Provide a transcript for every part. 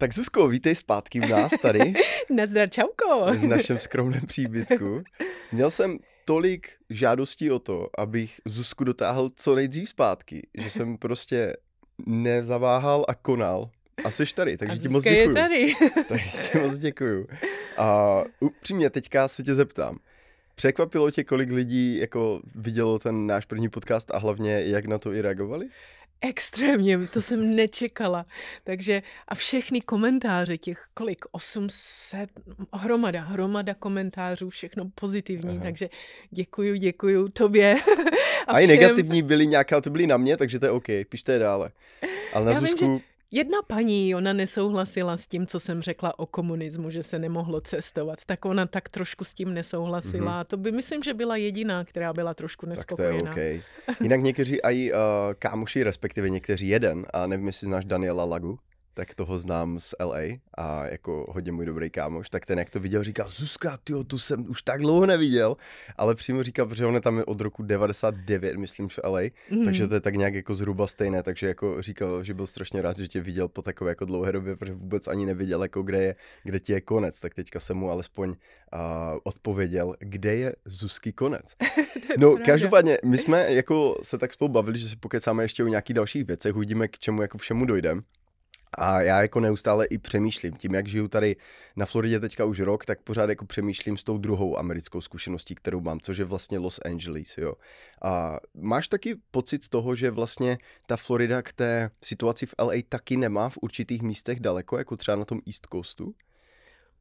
Tak Zuzko, vítej zpátky u nás tady. Nazdar, čauko. V našem skromném příbytku. Měl jsem tolik žádostí o to, abych Zuzku dotáhl co nejdřív zpátky, že jsem prostě nezaváhal a konal. A jsi tady, takže a ti moc děkuju. je tady. takže ti moc děkuju. A upřímně, teďka se tě zeptám. Překvapilo tě, kolik lidí jako vidělo ten náš první podcast a hlavně jak na to i reagovali? Extrémně, to jsem nečekala. Takže a všechny komentáře, těch kolik, 800, hromada, hromada komentářů, všechno pozitivní, Aha. takže děkuju, děkuju tobě. a, a i negativní byly nějaká, to byly na mě, takže to je OK, pište je dále. Ale na Já Zuzku... Vím, že Jedna paní, ona nesouhlasila s tím, co jsem řekla o komunismu, že se nemohlo cestovat, tak ona tak trošku s tím nesouhlasila. Mm-hmm. To by myslím, že byla jediná, která byla trošku nespokojená. Tak to je okay. Jinak někteří i uh, kámoši, respektive někteří jeden, a nevím, jestli znáš Daniela Lagu tak toho znám z LA a jako hodně můj dobrý kámoš, tak ten jak to viděl, říká, Zuzka, ty tu jsem už tak dlouho neviděl, ale přímo říká, že on je tam od roku 99, myslím, v LA, mm. takže to je tak nějak jako zhruba stejné, takže jako říkal, že byl strašně rád, že tě viděl po takové jako dlouhé době, protože vůbec ani neviděl, jako kde je, kde ti je konec, tak teďka jsem mu alespoň uh, odpověděl, kde je Zuzky konec. no, pravda. každopádně, my jsme jako se tak spolu bavili, že si pokecáme ještě o nějakých dalších věcech, uvidíme, k čemu jako všemu dojdeme. A já jako neustále i přemýšlím, tím jak žiju tady na Floridě teďka už rok, tak pořád jako přemýšlím s tou druhou americkou zkušeností, kterou mám, což je vlastně Los Angeles, jo. A máš taky pocit toho, že vlastně ta Florida k té situaci v LA taky nemá v určitých místech daleko, jako třeba na tom East Coastu?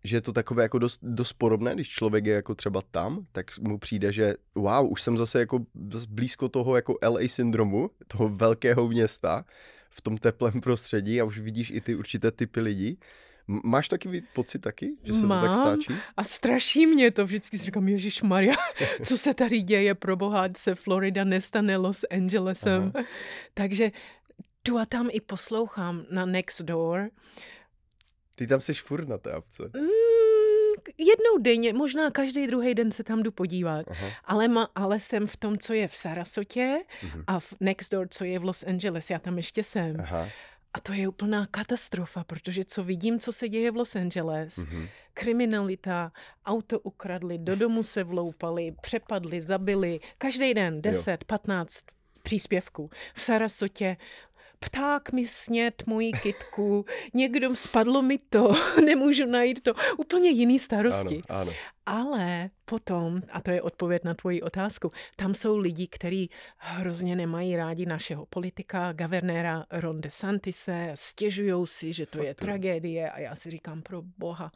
Že je to takové jako dost, dost podobné, když člověk je jako třeba tam, tak mu přijde, že wow, už jsem zase jako blízko toho jako LA syndromu, toho velkého města, v tom teplém prostředí a už vidíš i ty určité typy lidí. Máš taky pocit taky, že se Mám, to tak stáčí? a straší mě to. Vždycky si říkám, Ježíš Maria, co se tady děje, pro boha, se Florida nestane Los Angelesem. Aha. Takže tu a tam i poslouchám na Next Door. Ty tam jsi furt na té apce. Mm, jednou denně, možná každý druhý den se tam jdu podívat, ale, ma, ale jsem v tom, co je v Sarasotě mhm. a v Next Door, co je v Los Angeles, já tam ještě jsem. Aha. A to je úplná katastrofa, protože co vidím, co se děje v Los Angeles, mm-hmm. kriminalita, auto ukradli, do domu se vloupali, přepadli, zabili, každý den 10, jo. 15 příspěvků. V Sarasotě pták mi snět moji kitku, někdo spadlo mi to, nemůžu najít to. Úplně jiný starosti. Ano, ano. Ale potom, a to je odpověď na tvoji otázku, tam jsou lidi, kteří hrozně nemají rádi našeho politika, gavernéra Ron Santise. stěžují si, že to Fakt, je tragédie a já si říkám pro boha,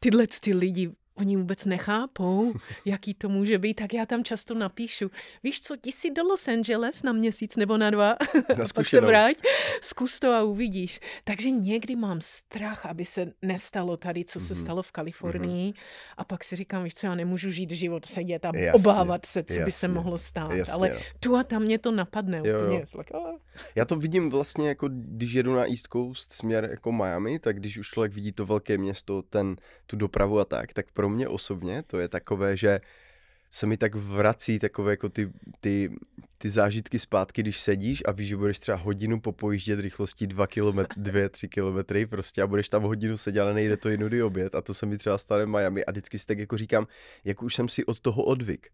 tyhle ty lidi oni vůbec nechápou, jaký to může být, tak já tam často napíšu, víš co, ti jsi do Los Angeles na měsíc nebo na dva, na pak se vrát, zkus to a uvidíš. Takže někdy mám strach, aby se nestalo tady, co mm-hmm. se mhm. stalo v Kalifornii mm-hmm. a pak si říkám, víš co, já nemůžu žít život sedět a jasně, obávat se, co jasně, by se mohlo stát, jasně, ale jo. tu a tam mě to napadne jo, úplně. Jo. Like, ah. Já to vidím vlastně jako, když jedu na East Coast směr jako Miami, tak když už člověk vidí to velké město, ten, tu dopravu a tak, tak pro pro mě osobně to je takové, že se mi tak vrací takové jako ty, ty, ty zážitky zpátky, když sedíš a víš, že budeš třeba hodinu popojíždět rychlostí 2 km, 2, 3 kilometry prostě a budeš tam hodinu sedět, ale nejde to jinudy oběd a to se mi třeba stane v Miami a vždycky si tak jako říkám, jak už jsem si od toho odvyk.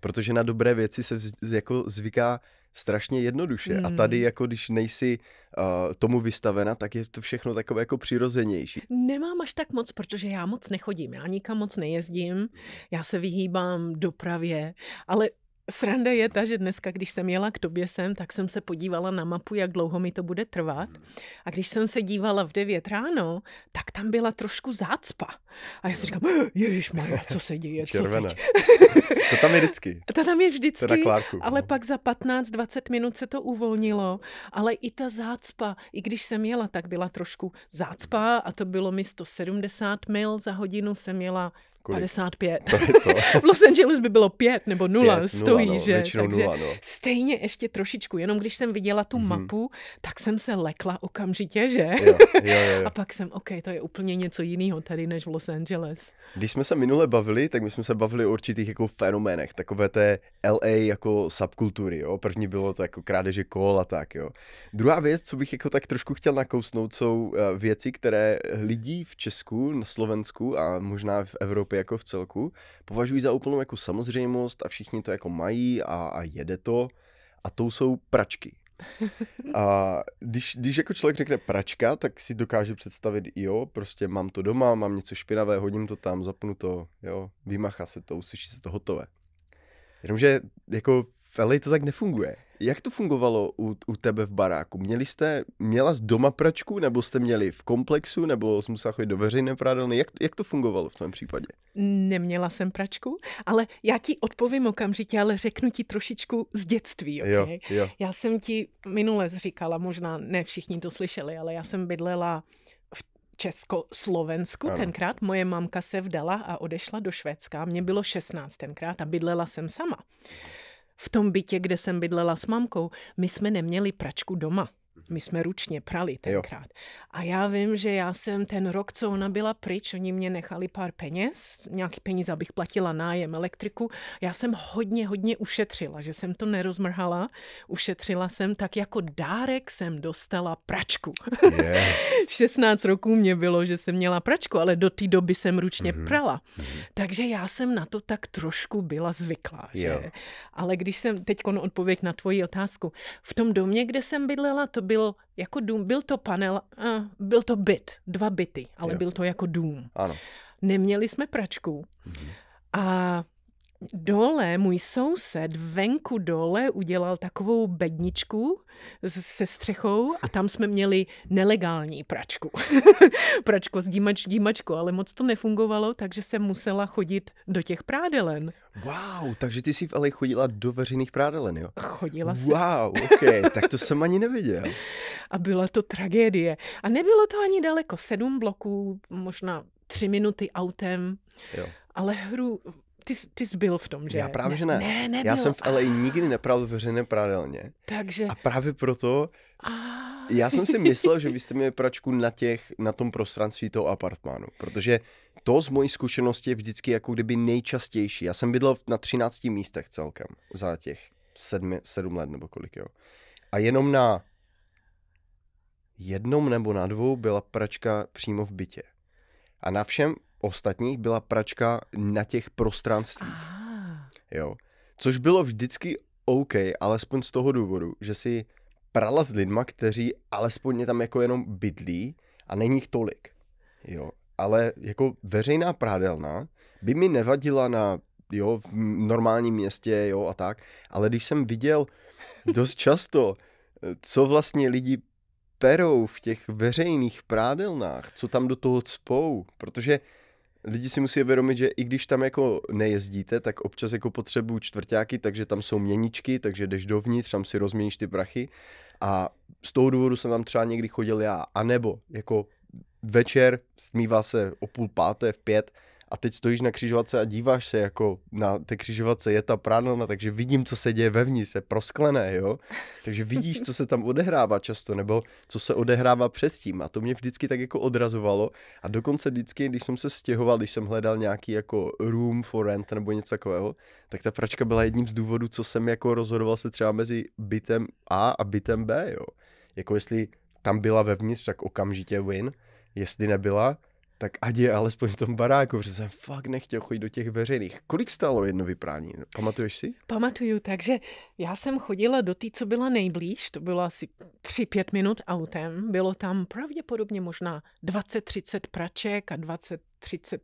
Protože na dobré věci se jako zvyká strašně jednoduše. Hmm. A tady, jako když nejsi uh, tomu vystavena, tak je to všechno takové jako přirozenější. Nemám až tak moc, protože já moc nechodím, já nikam moc nejezdím, já se vyhýbám dopravě, ale Sranda je ta, že dneska, když jsem jela k tobě sem, tak jsem se podívala na mapu, jak dlouho mi to bude trvat. A když jsem se dívala v 9 ráno, tak tam byla trošku zácpa. A já si říkám, eh, Ježíš Maria, co se děje? Co teď? to tam je vždycky. To tam je vždycky, teda Klárku, ale no. pak za 15-20 minut se to uvolnilo. Ale i ta zácpa, i když jsem jela, tak byla trošku zácpa a to bylo mi 170 mil za hodinu, jsem jela Kolik? 55. To je co? v Los Angeles by bylo 5 nebo 0, pět, stojí, nula, no, že? Takže nula, no. stejně ještě trošičku, jenom když jsem viděla tu mm-hmm. mapu, tak jsem se lekla okamžitě, že? Jo, jo, jo, jo. A pak jsem, OK, to je úplně něco jiného tady než v Los Angeles. Když jsme se minule bavili, tak my jsme se bavili o určitých jako fenoménech, takové té LA jako subkultury, jo? První bylo to jako krádeže kol a tak, jo. Druhá věc, co bych jako tak trošku chtěl nakousnout, jsou eh, věci, které lidí v Česku, na Slovensku a možná v Evropě Evropy jako v celku považují za úplnou jako samozřejmost a všichni to jako mají a, a jede to. A to jsou pračky. A když, když jako člověk řekne pračka, tak si dokáže představit, jo, prostě mám to doma, mám něco špinavé, hodím to tam, zapnu to, jo, vymacha se to, uslyší se to, hotové. Jenomže jako v LA to tak nefunguje. Jak to fungovalo u, u tebe v baráku? Měli jste, měla z doma pračku, nebo jste měli v komplexu, nebo jsi musela chodit do veřejné prádelny? Jak, jak to fungovalo v tom případě? Neměla jsem pračku, ale já ti odpovím okamžitě, ale řeknu ti trošičku z dětství. Okay? Jo, jo. Já jsem ti minule říkala, možná ne všichni to slyšeli, ale já jsem bydlela v Československu ano. tenkrát. Moje mamka se vdala a odešla do Švédska. Mně bylo 16 tenkrát a bydlela jsem sama. V tom bytě, kde jsem bydlela s mamkou, my jsme neměli pračku doma. My jsme ručně prali tenkrát. Jo. A já vím, že já jsem ten rok, co ona byla pryč, oni mě nechali pár peněz, nějaký peníze, abych platila nájem elektriku. Já jsem hodně, hodně ušetřila, že jsem to nerozmrhala. Ušetřila jsem, tak jako dárek jsem dostala pračku. Yes. 16 roků mě bylo, že jsem měla pračku, ale do té doby jsem ručně mm-hmm. prala. Mm-hmm. Takže já jsem na to tak trošku byla zvyklá. Že? Ale když jsem, teď odpověď na tvoji otázku, v tom domě, kde jsem bydlela, to byl jako dům, byl to panel, uh, byl to byt, dva byty, ale jo. byl to jako dům. Ano. Neměli jsme pračku. Mhm. A Dole můj soused venku dole udělal takovou bedničku se střechou a tam jsme měli nelegální pračku. pračku s dímač, dímačku, ale moc to nefungovalo, takže jsem musela chodit do těch prádelen. Wow, takže ty jsi v chodila do veřejných prádelen, jo? Chodila jsem. Wow, ok, tak to jsem ani neviděl. a byla to tragédie. A nebylo to ani daleko, sedm bloků, možná tři minuty autem. Jo. Ale hru ty, ty jsi byl v tom, že? Já právě, ne, že ne. ne nebyl. Já jsem v LA nikdy nepravil veřejné pravidelně. Takže. A právě proto A. já jsem si myslel, že vy jste měli pračku na těch, na tom prostranství toho apartmánu, protože to z mojí zkušenosti je vždycky jako kdyby nejčastější. Já jsem bydlel na 13 místech celkem za těch sedmi, sedm let nebo kolik, jo. A jenom na jednom nebo na dvou byla pračka přímo v bytě. A na všem ostatních byla pračka na těch prostranstvích. Aha. Jo. Což bylo vždycky OK, alespoň z toho důvodu, že si prala s lidma, kteří alespoň tam jako jenom bydlí a není jich tolik. Jo. Ale jako veřejná prádelna by mi nevadila na jo, v normálním městě, jo, a tak. Ale když jsem viděl dost často, co vlastně lidi perou v těch veřejných prádelnách, co tam do toho cpou, protože lidi si musí uvědomit, že i když tam jako nejezdíte, tak občas jako potřebují čtvrtáky, takže tam jsou měničky, takže jdeš dovnitř, tam si rozměníš ty prachy. A z toho důvodu jsem tam třeba někdy chodil já, anebo jako večer, stmívá se o půl páté, v pět a teď stojíš na křižovatce a díváš se, jako na té křižovatce je ta prádlna, takže vidím, co se děje vevnitř, je prosklené, jo. Takže vidíš, co se tam odehrává často, nebo co se odehrává předtím. A to mě vždycky tak jako odrazovalo. A dokonce vždycky, když jsem se stěhoval, když jsem hledal nějaký jako room for rent nebo něco takového, tak ta pračka byla jedním z důvodů, co jsem jako rozhodoval se třeba mezi bytem A a bytem B, jo. Jako jestli tam byla vevnitř, tak okamžitě win. Jestli nebyla, tak ať je alespoň v tom baráku, protože jsem fakt nechtěl chodit do těch veřejných. Kolik stálo jedno vyprání? Pamatuješ si? Pamatuju, takže já jsem chodila do té, co byla nejblíž, to bylo asi 3-5 minut autem, bylo tam pravděpodobně možná 20-30 praček a 20-30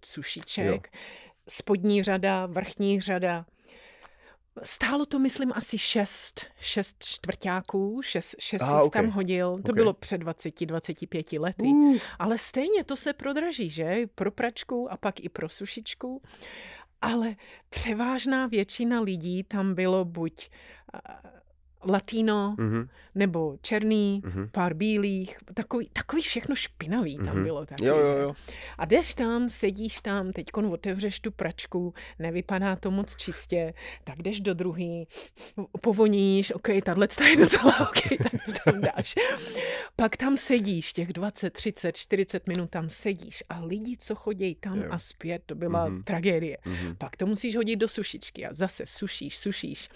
sušiček, jo. spodní řada, vrchní řada, Stálo to, myslím, asi šest, šest čtvrtáků, šest, šest ah, okay. tam hodil. To okay. bylo před 20, 25 lety. Uh. Ale stejně to se prodraží, že? Pro pračku a pak i pro sušičku. Ale převážná většina lidí tam bylo buď latino, mm-hmm. nebo černý, mm-hmm. pár bílých, takový, takový všechno špinavý tam mm-hmm. bylo. Taky. Jo, jo, jo. A jdeš tam, sedíš tam, teď otevřeš tu pračku, nevypadá to moc čistě, tak jdeš do druhý, povoníš, OK, tahle je docela OK, tak tam dáš. Pak tam sedíš, těch 20, 30, 40 minut tam sedíš a lidi, co chodí tam jo. a zpět, to byla mm-hmm. tragédie. Mm-hmm. Pak to musíš hodit do sušičky a zase sušíš, sušíš.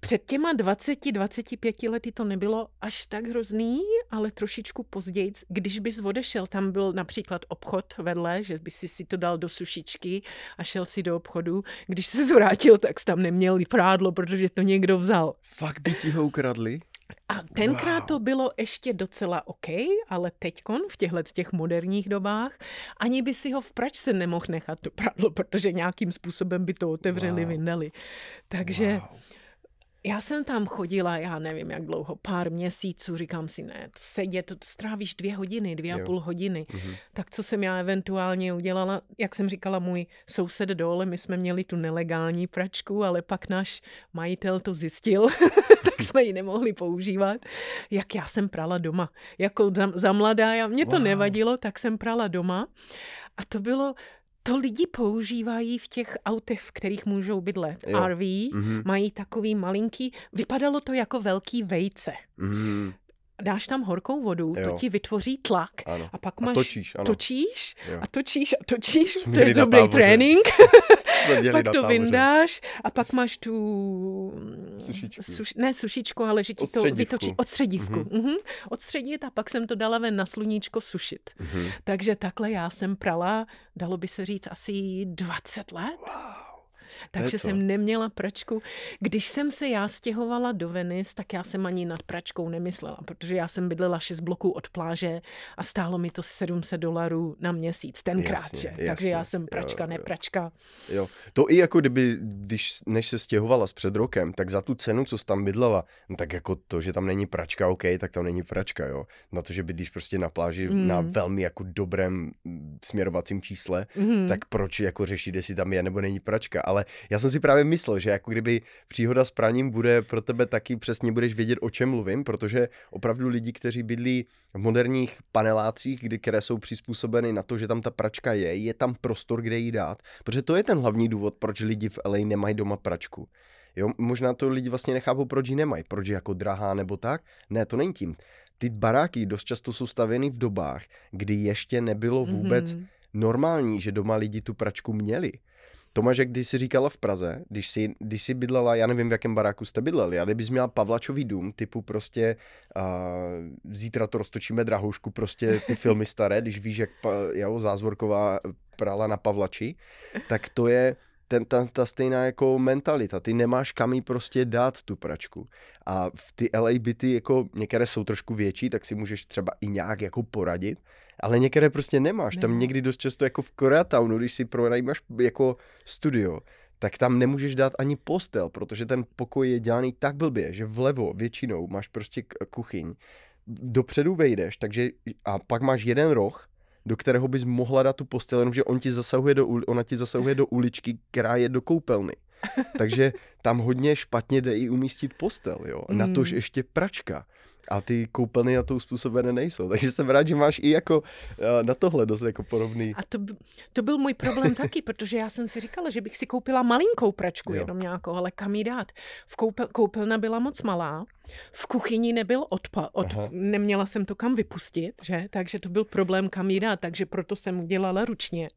Před těma 20, 25 lety to nebylo až tak hrozný, ale trošičku později, když bys odešel, tam byl například obchod vedle, že by si si to dal do sušičky a šel si do obchodu. Když se zvrátil, tak tam neměl prádlo, protože to někdo vzal. Fakt by ti ho ukradli? A tenkrát wow. to bylo ještě docela OK, ale teďkon v těchto těch moderních dobách ani by si ho v pračce nemohl nechat to prádlo, protože nějakým způsobem by to otevřeli, wow. vyndali. Takže wow. Já jsem tam chodila, já nevím jak dlouho, pár měsíců, říkám si, ne, sedět, strávíš dvě hodiny, dvě jo. a půl hodiny. Mm-hmm. Tak co jsem já eventuálně udělala, jak jsem říkala, můj soused dole, my jsme měli tu nelegální pračku, ale pak náš majitel to zjistil, tak jsme ji nemohli používat. Jak já jsem prala doma, jako za, za mladá, já, mě to wow. nevadilo, tak jsem prala doma. A to bylo to lidi používají v těch autech, v kterých můžou bydlet. Jo. RV mm-hmm. mají takový malinký, vypadalo to jako velký vejce. Mm-hmm dáš tam horkou vodu, jo. to ti vytvoří tlak ano. a pak máš... A točíš, ano. Točíš a točíš a točíš, Jsme to je dobrý táboře. trénink. pak to vyndáš a pak máš tu... Sušičku. Suš... Ne sušičku, ale že ti to vytočí odstředivku. Mm-hmm. Mhm. Mm-hmm. Odstředit a pak jsem to dala ven na sluníčko sušit. Mm-hmm. Takže takhle já jsem prala, dalo by se říct, asi 20 let. Wow takže jsem neměla pračku. Když jsem se já stěhovala do Venice, tak já jsem ani nad pračkou nemyslela, protože já jsem bydlela 6 bloků od pláže a stálo mi to 700 dolarů na měsíc, tenkrát, jasně, že? Jasně, takže já jsem pračka, jo, nepračka. Jo. To i jako kdyby, když, než se stěhovala s před rokem, tak za tu cenu, co jsi tam bydlela, no tak jako to, že tam není pračka, OK, tak tam není pračka, jo. Na to, že bydlíš prostě na pláži mm. na hmm. velmi jako dobrém mm, směrovacím čísle, mm. tak proč jako řešit, jestli tam je nebo není pračka, ale já jsem si právě myslel, že jako kdyby příhoda s praním bude pro tebe taky přesně budeš vědět, o čem mluvím, protože opravdu lidi, kteří bydlí v moderních panelácích, kdy, které jsou přizpůsobeny na to, že tam ta pračka je, je tam prostor, kde ji dát. Protože to je ten hlavní důvod, proč lidi v LA nemají doma pračku. Jo, možná to lidi vlastně nechápou, proč ji nemají, proč je jako drahá nebo tak. Ne, to není tím. Ty baráky dost často jsou stavěny v dobách, kdy ještě nebylo vůbec mm-hmm. normální, že doma lidi tu pračku měli. Tomáš, jak když jsi říkala v Praze, když jsi, když jsi bydlela, já nevím, v jakém baráku jste bydleli, ale kdybys měla Pavlačový dům, typu prostě uh, zítra to roztočíme drahoušku, prostě ty filmy staré, když víš, jak pa, jo, Zázvorková eh, prala na Pavlači, tak to je ten, ta, ta stejná jako mentalita. Ty nemáš kam jí prostě dát tu pračku. A v ty LA byty jako některé jsou trošku větší, tak si můžeš třeba i nějak jako poradit, ale některé prostě nemáš. Ne. Tam někdy dost často jako v Koreatownu, když si pronajímáš jako studio, tak tam nemůžeš dát ani postel, protože ten pokoj je dělaný tak blbě, že vlevo většinou máš prostě kuchyň, dopředu vejdeš, takže a pak máš jeden roh, do kterého bys mohla dát tu postel, jenomže on ti zasahuje do, ona ti zasahuje do uličky, která je do koupelny. Takže tam hodně špatně jde i umístit postel, jo. Na tož hmm. ještě pračka. A ty koupelny na to uspůsobené nejsou, takže jsem rád, že máš i jako eh, na tohle dost jako podobný. A to, to byl můj problém taky, protože já jsem si říkala, že bych si koupila malinkou pračku jo. jenom nějakou, ale kam ji dát? V koupel, koupelna byla moc malá, v kuchyni nebyl odpad, od, neměla jsem to kam vypustit, že? Takže to byl problém, kam ji dát, takže proto jsem dělala ručně.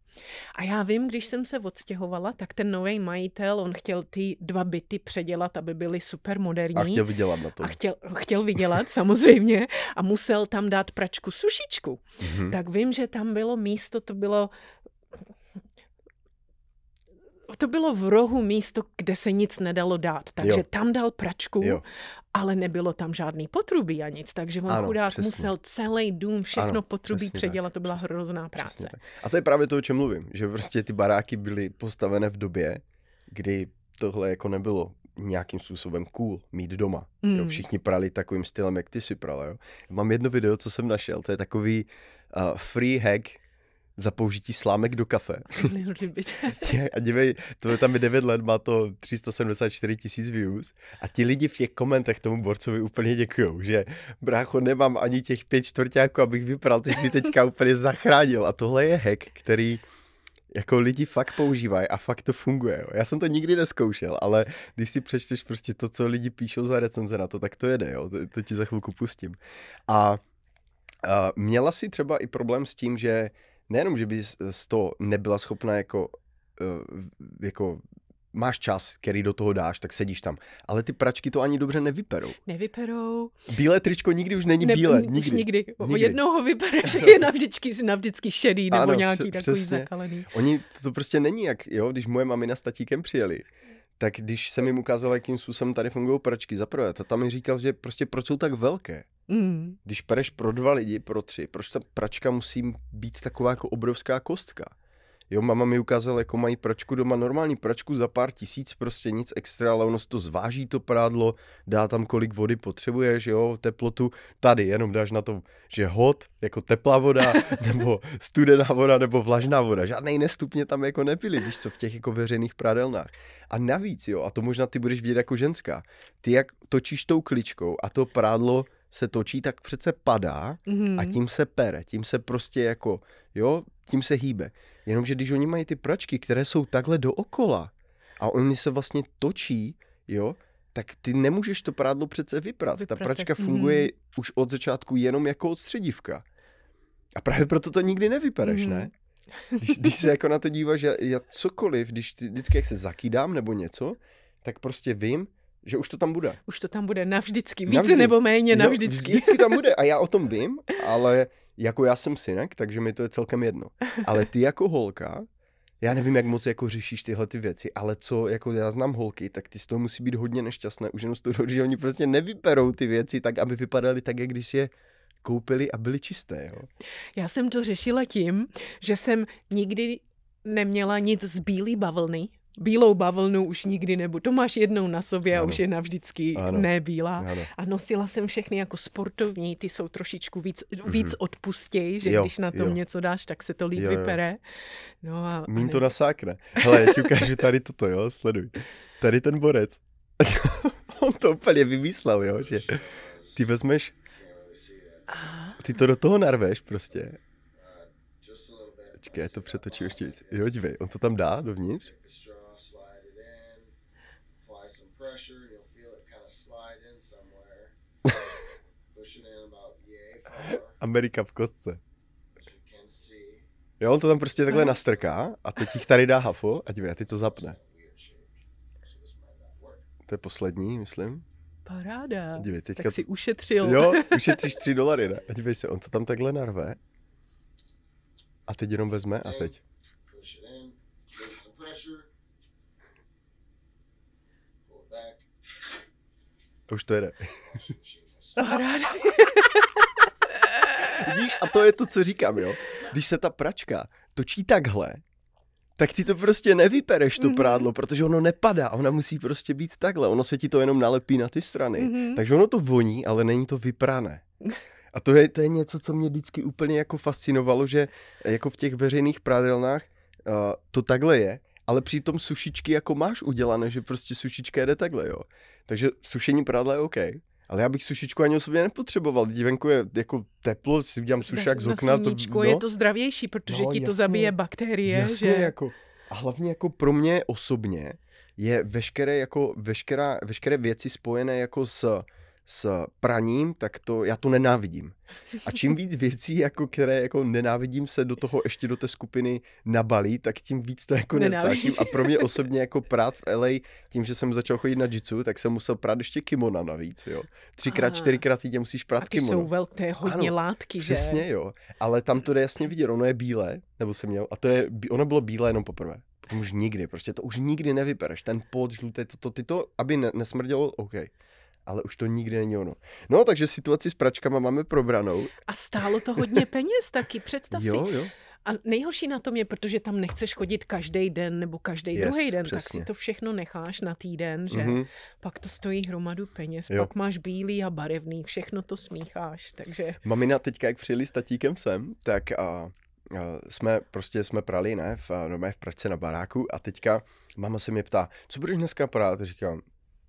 A já vím, když jsem se odstěhovala, tak ten nový majitel, on chtěl ty dva byty předělat, aby byly super moderní. A chtěl vydělat na to. A chtěl, chtěl vydělat, samozřejmě, a musel tam dát pračku sušičku. Mm-hmm. Tak vím, že tam bylo místo, to bylo to bylo v rohu místo, kde se nic nedalo dát, takže jo. tam dal pračku jo ale nebylo tam žádný potrubí a nic, takže on ano, chudák přesně. musel celý dům, všechno ano, potrubí předělat, to byla hrozná práce. A to je právě to, o čem mluvím, že prostě ty baráky byly postavené v době, kdy tohle jako nebylo nějakým způsobem cool mít doma. Mm. Jo, hmm. všichni prali takovým stylem, jak ty si prala. Jo. Mám jedno video, co jsem našel, to je takový uh, free hack, za použití slámek do kafe. a dívej, to je tam je 9 let, má to 374 tisíc views a ti lidi v těch komentech tomu borcovi úplně děkují, že brácho, nemám ani těch pět čtvrtáků, abych vypral, ty mi teďka úplně zachránil. A tohle je hack, který jako lidi fakt používají a fakt to funguje. Jo. Já jsem to nikdy neskoušel, ale když si přečteš prostě to, co lidi píšou za recenze na to, tak to jede, jo. To, to ti za chvilku pustím. A, a měla si třeba i problém s tím, že nejenom, že bys eh, to nebyla schopna jako, eh, jako máš čas, který do toho dáš, tak sedíš tam. Ale ty pračky to ani dobře nevyperou. Nevyperou. Bílé tričko nikdy už není ne, bílé. Nikdy. Už nikdy. nikdy. Jednou ho vypere, že je navždycky, navždycky šedý nebo ano, nějaký přes, takový přesně. zakalený. Oni, to prostě není jak, jo, když moje mamina s tatíkem přijeli, tak když jsem jim ukázal, jakým způsobem tady fungují pračky, za prvé, tam mi říkal, že prostě proč jsou tak velké? Mm. Když pereš pro dva lidi, pro tři, proč ta pračka musí být taková jako obrovská kostka? Jo, mama mi ukázala, jako mají pračku doma, normální pračku za pár tisíc, prostě nic extra, ale ono to zváží to prádlo, dá tam kolik vody potřebuješ, jo, teplotu. Tady jenom dáš na to, že hot, jako teplá voda, nebo studená voda, nebo vlažná voda. Žádnej nestupně tam jako nepili, víš co, v těch jako veřejných prádelnách. A navíc, jo, a to možná ty budeš vidět jako ženská, ty jak točíš tou kličkou a to prádlo se točí, tak přece padá mm-hmm. a mhm. tím se pere, tím se prostě jako, jo, tím se hýbe. Jenomže když oni mají ty pračky, které jsou takhle dookola a oni se vlastně točí, jo, tak ty nemůžeš to prádlo přece vyprat. Ta pračka mhm. funguje mm. už od začátku jenom jako odstředivka. A právě proto to nikdy nevypereš, mm. ne? Mhm. Když, když se jako na to díváš, já, já cokoliv, když vždycky jak se zakýdám nebo něco, tak prostě vím, že už to tam bude. Už to tam bude navždycky, více navždy. nebo méně navždycky. Jo, vždycky tam bude a já o tom vím, ale jako já jsem synek, takže mi to je celkem jedno. Ale ty jako holka, já nevím, jak moc jako řešíš tyhle ty věci, ale co jako já znám holky, tak ty z toho musí být hodně nešťastné, už jenom z toho, že oni prostě nevyperou ty věci tak, aby vypadaly tak, jak když je koupili a byly čisté. Jo? Já jsem to řešila tím, že jsem nikdy neměla nic z bílý bavlny, bílou bavlnu už nikdy nebo To máš jednou na sobě ano. a už je navždycky ano. nebílá. Ano. A nosila jsem všechny jako sportovní, ty jsou trošičku víc, mm-hmm. víc odpustěj, že jo, když na tom jo. něco dáš, tak se to líp jo, vypere. No a, Mím ne... to nasákne. Hele, já ti ukážu tady toto, jo, sleduj. Tady ten borec. On to úplně vymyslel, jo, že ty vezmeš, ty to do toho narveš prostě Počkej, já to přetočím ještě víc. Jo, dívej, on to tam dá dovnitř pressure, you'll feel it kind of slide in somewhere. Pushing in about yay far. Amerika v kostce. Jo, on to tam prostě takhle nastrká a teď jich tady dá hafu a dívej, a teď to zapne. To je poslední, myslím. Paráda. Dívej, teďka... Tak si ušetřil. Jo, ušetříš 3 dolary, ne? A dívej se, on to tam takhle narve. A teď jenom vezme a teď. Už to jede. Paráda. Vidíš, a to je to, co říkám, jo. Když se ta pračka točí takhle, tak ty to prostě nevypereš, to mm-hmm. prádlo, protože ono nepadá, ona musí prostě být takhle, ono se ti to jenom nalepí na ty strany. Mm-hmm. Takže ono to voní, ale není to vyprané. A to je, to je něco, co mě vždycky úplně jako fascinovalo, že jako v těch veřejných prádelnách uh, eh, to takhle je, ale přitom sušičky jako máš udělané, že prostě sušička jede takhle, jo. Takže sušení prádla je OK. Ale já bych sušičku ani osobně nepotřeboval. Venku je jako teplo, si udělám sušák z okna. Na To, no. Je to zdravější, protože no, ti jasně, to zabije bakterie. Jasně, že... jako, a hlavně jako pro mě osobně je veškeré, jako, veškerá, veškeré věci spojené jako s s praním, tak to já to nenávidím. A čím víc věcí, jako, které jako nenávidím, se do toho ještě do té skupiny nabalí, tak tím víc to jako nestáším. A pro mě osobně jako prát v LA, tím, že jsem začal chodit na jitsu, tak jsem musel prát ještě kimona navíc. Jo. Třikrát, Aha. čtyřikrát týdně musíš prát a ty kimono. jsou velké, hodně ano, látky, že? Přesně, jo. Ale tam to jde jasně vidět, ono je bílé, nebo jsem měl, a to je, ono bylo bílé jenom poprvé. to už nikdy, prostě to už nikdy nevypereš. Ten pod žlutý, to, to, ty to, aby ne, nesmrdělo, OK ale už to nikdy není ono. No, takže situaci s pračkama máme probranou. A stálo to hodně peněz taky, představ jo, si. Jo. A nejhorší na tom je, protože tam nechceš chodit každý den nebo každý yes, druhý den, přesně. tak si to všechno necháš na týden, že? Mm-hmm. Pak to stojí hromadu peněz, jo. pak máš bílý a barevný, všechno to smícháš, takže... Mamina teďka, jak přijeli s tatíkem sem, tak a, a jsme prostě jsme prali, ne, v, v Pračce na baráku a teďka mama se mě ptá, co budeš dneska prát? A říkám,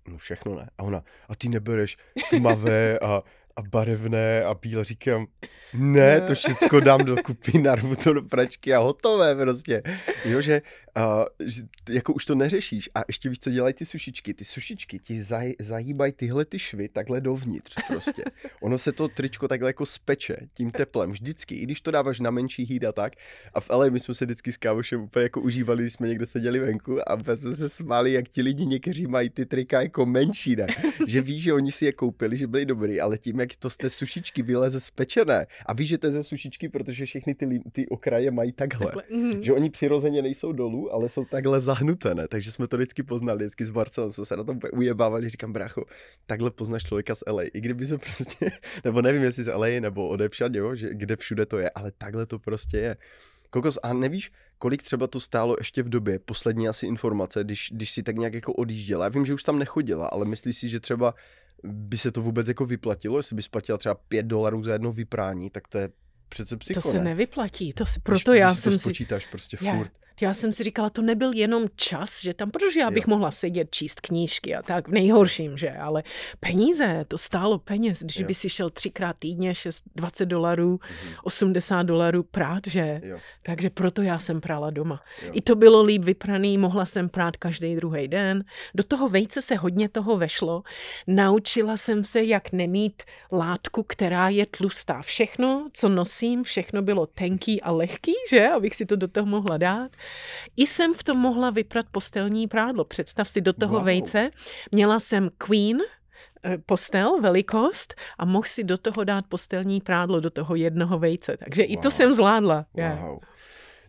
no všechno ne. A ona, a ty nebereš tmavé a, a barevné a bílé. Říkám, ne, no. to všechno dám do kupy, narvu to do pračky a hotové prostě. Jo, že Uh, jako už to neřešíš. A ještě víš, co dělají ty sušičky. Ty sušičky ti zaj, zahýbají tyhle ty švy takhle dovnitř prostě. Ono se to tričko takhle jako speče tím teplem. Vždycky, i když to dáváš na menší hýda tak. A v LA my jsme se vždycky s kávošem úplně jako užívali, když jsme někde seděli venku a jsme se smáli, jak ti lidi někteří mají ty trika jako menší, ne? Že víš, že oni si je koupili, že byli dobrý, ale tím, jak to z té sušičky vyleze spečené. A víš, že to je ze sušičky, protože všechny ty, ty okraje mají takhle. takhle. Mm-hmm. Že oni přirozeně nejsou dolů, ale jsou takhle zahnuté, ne? Takže jsme to vždycky poznali, vždycky z Barcelou jsme se na tom ujebávali, říkám, brachu, takhle poznáš člověka z LA. I kdyby se prostě, nebo nevím, jestli z LA nebo odepšat, jo, že kde všude to je, ale takhle to prostě je. Kokos, a nevíš, kolik třeba to stálo ještě v době, poslední asi informace, když, když si tak nějak jako odjížděla. Já vím, že už tam nechodila, ale myslíš si, že třeba by se to vůbec jako vyplatilo, jestli by splatila třeba 5 dolarů za jedno vyprání, tak to je přece psycho, To se ne? nevyplatí, to si, proto když, já když jsem to spočítáš si... prostě furt. Já, já jsem si říkala, to nebyl jenom čas, že tam, protože já bych jo. mohla sedět, číst knížky a tak, v nejhorším, že, ale peníze, to stálo peněz, když jo. by si šel třikrát týdně, 6, 20 dolarů, mhm. 80 dolarů prát, že, jo. takže proto já jsem prala doma. Jo. I to bylo líp vypraný, mohla jsem prát každý druhý den. Do toho vejce se hodně toho vešlo. Naučila jsem se, jak nemít látku, která je tlustá. Všechno, co nosím, všechno bylo tenký a lehký, že? Abych si to do toho mohla dát. I jsem v tom mohla vyprat postelní prádlo. Představ si do toho wow. vejce. Měla jsem Queen, eh, postel, velikost a mohl si do toho dát postelní prádlo do toho jednoho vejce. Takže wow. i to jsem zvládla. Yeah. Wow.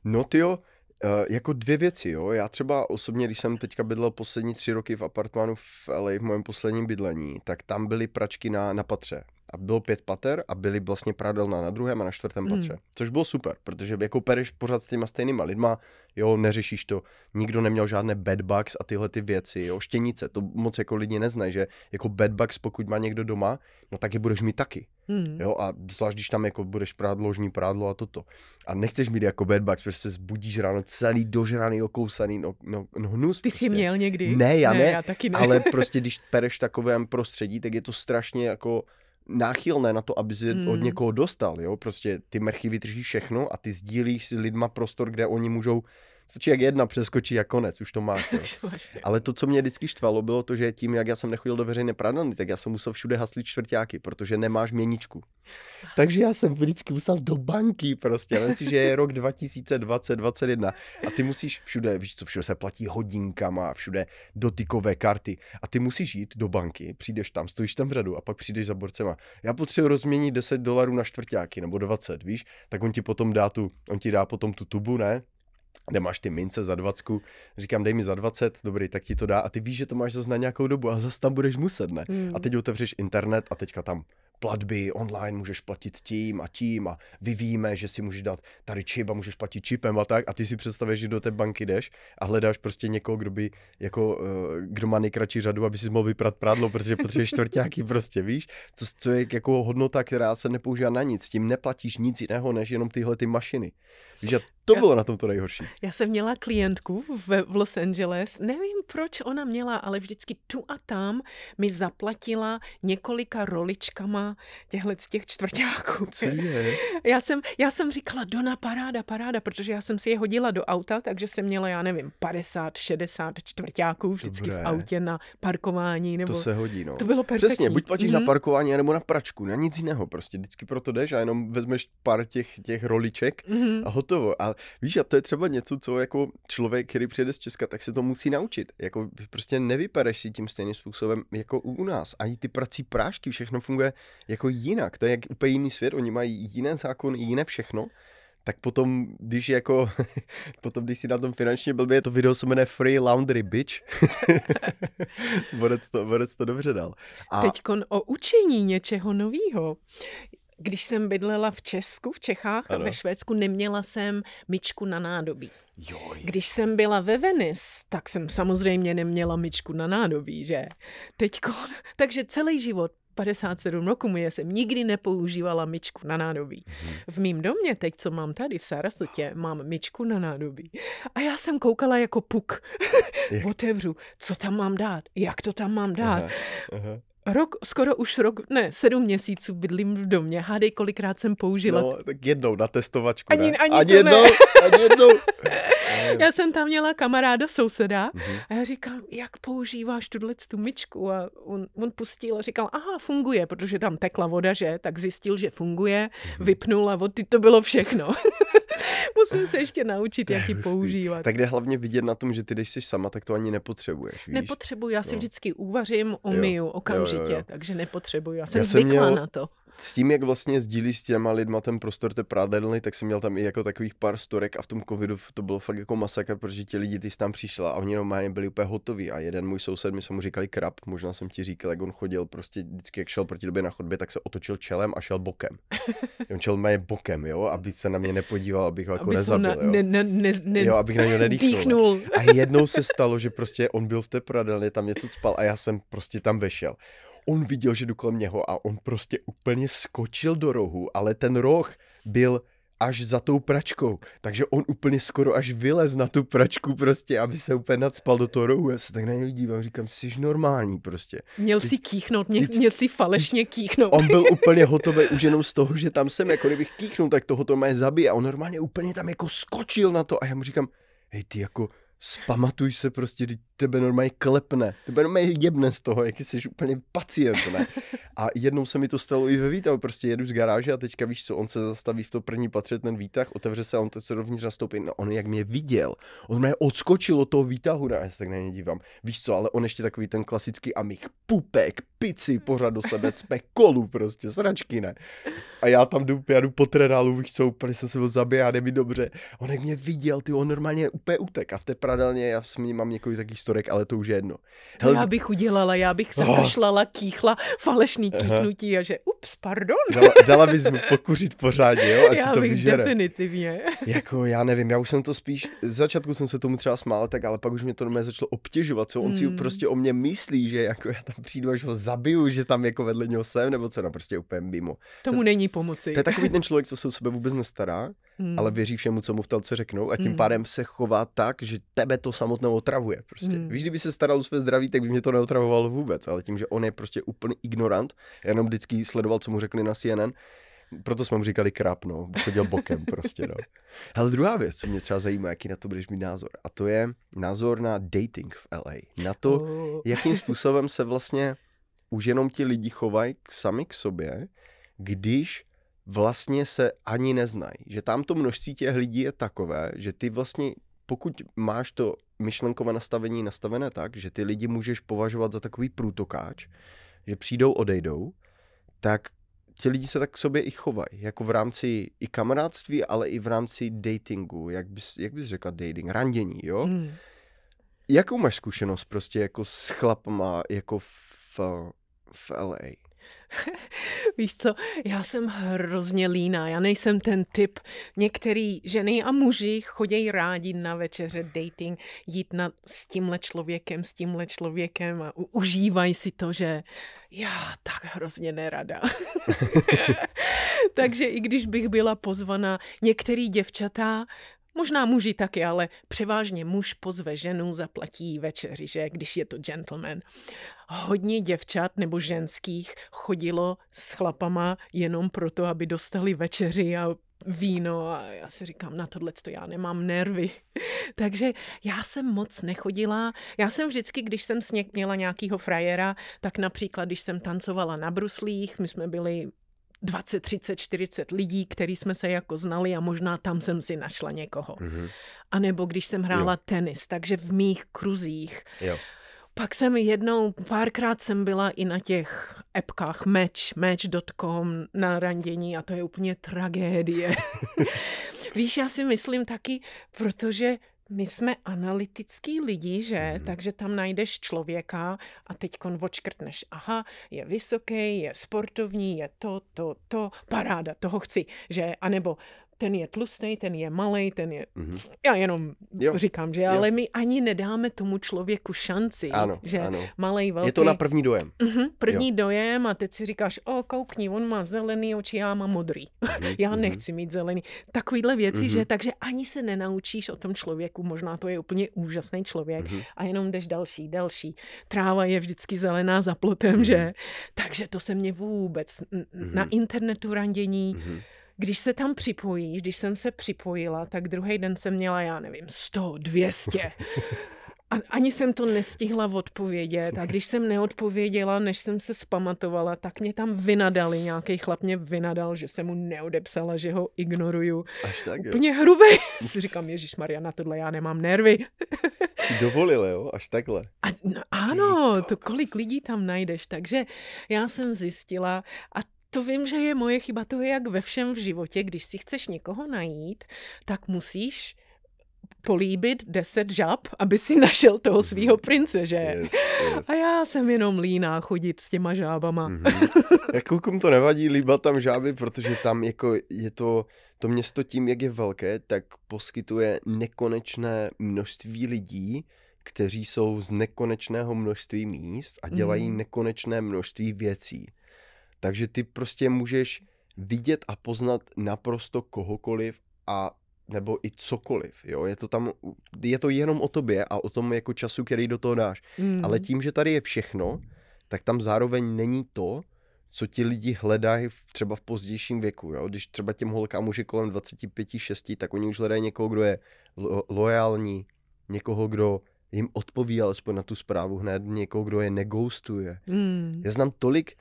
No ty jo, eh, jako dvě věci, jo. Já třeba osobně, když jsem teďka bydlel poslední tři roky v apartmánu v LA, v mém posledním bydlení, tak tam byly pračky na, na patře a bylo pět pater a byly vlastně pradelná na druhém a na čtvrtém mm. patře. Což bylo super, protože jako pereš pořád s těma stejnýma lidma, jo, neřešíš to. Nikdo neměl žádné bedbugs a tyhle ty věci, jo, štěnice, to moc jako lidi neznají, že jako bugs, pokud má někdo doma, no tak je budeš mít taky. Hmm. Jo, a zvlášť, když tam jako budeš prát ložní prádlo a toto. A nechceš mít jako bedbugs, protože se zbudíš ráno celý dožraný, okousaný, no, no, no hnus. Ty prostě. jsi měl někdy? Ne, já ne, ne já taky ne. ale prostě když pereš v takovém prostředí, tak je to strašně jako náchylné na to, aby si hmm. od někoho dostal, jo, prostě ty mrchy vytrží všechno a ty sdílíš s lidma prostor, kde oni můžou Stačí, jak jedna přeskočí a konec, už to máš. Ale to, co mě vždycky štvalo, bylo to, že tím, jak já jsem nechodil do veřejné pradelny, tak já jsem musel všude haslit čtvrtáky, protože nemáš měničku. Takže já jsem vždycky musel do banky prostě. Já myslím, že je rok 2020, 2021 a ty musíš všude, víš co, všude se platí hodinkama, všude dotykové karty a ty musíš jít do banky, přijdeš tam, stojíš tam v řadu a pak přijdeš za borcema. Já potřebuji rozměnit 10 dolarů na čtvrtáky nebo 20, víš, tak on ti potom dá tu, on ti dá potom tu tubu, ne? kde máš ty mince za 20, říkám, dej mi za 20, dobrý, tak ti to dá a ty víš, že to máš zase na nějakou dobu a zase tam budeš muset, ne? Mm. A hmm. teď otevřeš internet a teďka tam platby online, můžeš platit tím a tím a vyvíjíme, že si můžeš dát tady čip a můžeš platit čipem a tak a ty si představuješ, že do té banky jdeš a hledáš prostě někoho, kdo by jako, eh, kdo má nejkratší řadu, aby si mohl vyprat prádlo, protože potřebuješ čtvrtáky prostě, víš, co, co je jako hodnota, která se nepoužívá na nic, tím neplatíš nic jiného, než jenom tyhle ty mašiny. Víš, a to já, bylo na tom to nejhorší. Já jsem měla klientku v, v Los Angeles, nevím proč ona měla, ale vždycky tu a tam mi zaplatila několika roličkama těchhle z těch čtvrtáků. Co je? Já jsem, já jsem říkala, Dona, paráda, paráda, protože já jsem si je hodila do auta, takže jsem měla, já nevím, 50, 60 čtvrtáků vždycky Dobré. v autě na parkování. Nebo... To se hodí, no. To bylo perfektní. Přesně, buď platíš mm. na mhm. parkování, nebo na pračku, na nic jiného, prostě vždycky proto jdeš a jenom vezmeš pár těch, těch roliček mm. a hotovo. A víš, a to je třeba něco, co jako člověk, který přijede z Česka, tak se to musí naučit. Jako prostě nevypereš si tím stejným způsobem jako u nás. Ani ty prací prášky, všechno funguje jako jinak, to je jak úplně jiný svět, oni mají jiné zákony, jiné všechno, tak potom, když jako, potom, když si na tom finančně blbě, to video se jmenuje Free Laundry Bitch. vodec, to, vodec to dobře dal. A... Teďkon o učení něčeho nového. Když jsem bydlela v Česku, v Čechách ano. a ve Švédsku, neměla jsem myčku na nádobí. Joj. Když jsem byla ve Venice, tak jsem samozřejmě neměla myčku na nádobí, že? Teďko, takže celý život 57 roku mu jsem nikdy nepoužívala myčku na nádobí. Mhm. V mým domě, teď co mám tady v Sarasotě, mám myčku na nádobí. A já jsem koukala jako puk. Jak? Otevřu, co tam mám dát, jak to tam mám dát. Aha, aha. Rok, skoro už rok, ne, sedm měsíců bydlím v domě. Hádej, kolikrát jsem použila. No, tak jednou na testovačku, Ani, ne? ani, ani jednou, ne. ani jednou. já jsem tam měla kamaráda, souseda, mm-hmm. a já říkám, jak používáš tuhle tu myčku? A on, on pustil a říkal, aha, funguje, protože tam tekla voda, že? Tak zjistil, že funguje, mm-hmm. vypnul a od ty to bylo všechno. Musím se ještě naučit, jak ji používat. Tak jde hlavně vidět na tom, že ty, když jsi sama, tak to ani nepotřebuješ. Víš? Nepotřebuji, já si no. vždycky uvařím, umiju okamžitě, jo, jo, jo. takže nepotřebuju. Já jsem já jsem měl, na to. S tím, jak vlastně sdílí s těma lidma ten prostor té prádelny, tak jsem měl tam i jako takových pár storek a v tom covidu to bylo fakt jako masakr, protože ti lidi, ty jsi tam přišla a oni normálně byli úplně hotoví a jeden můj soused mi se mu říkali krab, možná jsem ti říkal, jak on chodil prostě vždycky, jak šel proti době na chodbě, tak se otočil čelem a šel bokem. on šel mé bokem, jo, aby se na mě nepodíval, abych ho jako aby nezabil, na, jo. Ne, ne, ne, ne, jo, abych na něj nedýchnul. A jednou se stalo, že prostě on byl v té pradelně, tam něco spal a já jsem prostě tam vešel on viděl, že jdu kolem něho a on prostě úplně skočil do rohu, ale ten roh byl až za tou pračkou. Takže on úplně skoro až vylez na tu pračku prostě, aby se úplně nadspal do toho rohu. Já se tak na něj dívám, říkám, jsi normální prostě. Měl si kýchnout, mě, teď, měl si falešně kýchnout. On byl úplně hotový už jenom z toho, že tam jsem, jako kdybych kýchnul, tak toho to má zabije. A on normálně úplně tam jako skočil na to a já mu říkám, hej ty jako, spamatuj se prostě, když tebe normálně klepne, tebe normálně jebne z toho, jak jsi úplně pacient, ne? A jednou se mi to stalo i ve výtahu, prostě jedu z garáže a teďka víš co, on se zastaví v to první patře ten výtah, otevře se a on teď se dovnitř nastoupí, no on jak mě viděl, on mě odskočil od toho výtahu, ne, já se tak na ně dívám, víš co, ale on ještě takový ten klasický amik, pupek, pici pořád do sebe, cpe kolu prostě, sračky, ne? a já tam jdu, já jdu po trenálu, víš co, úplně jsem se ho zabije, jde mi dobře. On jak mě viděl, ty on normálně úplně utek a v té pradelně já s ním mám několik takých storek, ale to už je jedno. Hele, já bych udělala, já bych zakašlala, oh. kýchla, falešný kýchnutí a že ups, pardon. Dala, dala bys mu pokuřit pořádně, jo, ať já si to bych vyžere. definitivně. Jako já nevím, já už jsem to spíš, v začátku jsem se tomu třeba smál, tak ale pak už mě to mě začalo obtěžovat, co on hmm. si prostě o mě myslí, že jako já tam přijdu, až ho zabiju, že tam jako vedle něho jsem, nebo co, no prostě úplně mimo. Tomu to... není pomoci. To je takový ten člověk, co se o sebe vůbec nestará, mm. ale věří všemu, co mu v telce řeknou a tím mm. pádem se chová tak, že tebe to samotné otravuje. Prostě. Mm. Víš, kdyby se staral o své zdraví, tak by mě to neotravovalo vůbec, ale tím, že on je prostě úplný ignorant, jenom vždycky sledoval, co mu řekli na CNN, proto jsme mu říkali krap, no, chodil bokem prostě, no. Ale druhá věc, co mě třeba zajímá, jaký na to budeš mít názor, a to je názor na dating v LA. Na to, oh. jakým způsobem se vlastně už jenom ti lidi chovají sami k sobě když vlastně se ani neznají. Že tam to množství těch lidí je takové, že ty vlastně, pokud máš to myšlenkové nastavení nastavené tak, že ty lidi můžeš považovat za takový průtokáč, že přijdou, odejdou, tak ti lidi se tak k sobě i chovají, jako v rámci i kamarádství, ale i v rámci datingu, jak bys, jak bys řekla dating, randění, jo? Hmm. Jakou máš zkušenost prostě jako s chlapama jako v, v LA? Víš co, já jsem hrozně líná, já nejsem ten typ. Některý ženy a muži chodějí rádi na večeře dating, jít na, s tímhle člověkem, s tímhle člověkem a u, užívají si to, že já tak hrozně nerada. Takže i když bych byla pozvaná, některý děvčata Možná muži taky, ale převážně muž pozve ženu, zaplatí večeři, že když je to gentleman hodně děvčat nebo ženských chodilo s chlapama jenom proto, aby dostali večeři a víno a já si říkám, na tohle to já nemám nervy. Takže já jsem moc nechodila. Já jsem vždycky, když jsem sněk měla nějakýho frajera, tak například, když jsem tancovala na bruslích, my jsme byli 20, 30, 40 lidí, který jsme se jako znali a možná tam jsem si našla někoho. Mm-hmm. A nebo když jsem hrála jo. tenis, takže v mých kruzích. Jo pak jsem jednou, párkrát jsem byla i na těch epkách Match, Match.com na randění a to je úplně tragédie. Víš, já si myslím taky, protože my jsme analytický lidi, že? Mm. Takže tam najdeš člověka a teď odškrtneš, aha, je vysoký, je sportovní, je to, to, to, paráda, toho chci, že? A nebo ten je tlustý, ten je malý, ten je... Mm-hmm. Já jenom jo. říkám, že jo. ale my ani nedáme tomu člověku šanci, ano, že ano. malej, velký... Je to na první dojem. Mm-hmm, první jo. dojem a teď si říkáš, o, koukni, on má zelený oči, já mám modrý. Mm-hmm. já mhm. nechci mít zelený. Takovýhle věci, mm-hmm. že mhm. takže ani se nenaučíš o tom člověku, možná to je úplně úžasný člověk mm-hmm. a jenom jdeš další, další. Tráva je vždycky zelená za plotem, mm-hmm. že? Takže to se mě vůbec... Mm-hmm. Na mhm. internetu randění... Mm-hmm když se tam připojíš, když jsem se připojila, tak druhý den jsem měla, já nevím, 100, 200. A ani jsem to nestihla odpovědět. A když jsem neodpověděla, než jsem se spamatovala, tak mě tam vynadali. Nějaký chlap mě vynadal, že jsem mu neodepsala, že ho ignoruju. Až tak, Úplně jo. hrubý. si říkám, Ježíš Maria, na tohle já nemám nervy. Dovolili, jo, až takhle. A, no, ano, to kolik lidí tam najdeš. Takže já jsem zjistila, a to vím, že je moje chyba, to je jak ve všem v životě, když si chceš někoho najít, tak musíš políbit deset žab, aby si našel toho mhm. svého prince, že? Yes, yes. A já jsem jenom líná chodit s těma žábama. Mm-hmm. Jak klukům to nevadí líbat tam žáby, protože tam jako je to, to město tím, jak je velké, tak poskytuje nekonečné množství lidí, kteří jsou z nekonečného množství míst a dělají mm. nekonečné množství věcí. Takže ty prostě můžeš vidět a poznat naprosto kohokoliv a nebo i cokoliv, jo, je to tam, je to jenom o tobě a o tom jako času, který do toho dáš, mm. ale tím, že tady je všechno, tak tam zároveň není to, co ti lidi hledají třeba v pozdějším věku, jo, když třeba těm holkám už je kolem 25, 6, tak oni už hledají někoho, kdo je lo- lojální, někoho, kdo jim odpoví alespoň na tu zprávu hned, někoho, kdo je negoustuje. Mm. Já znám tolik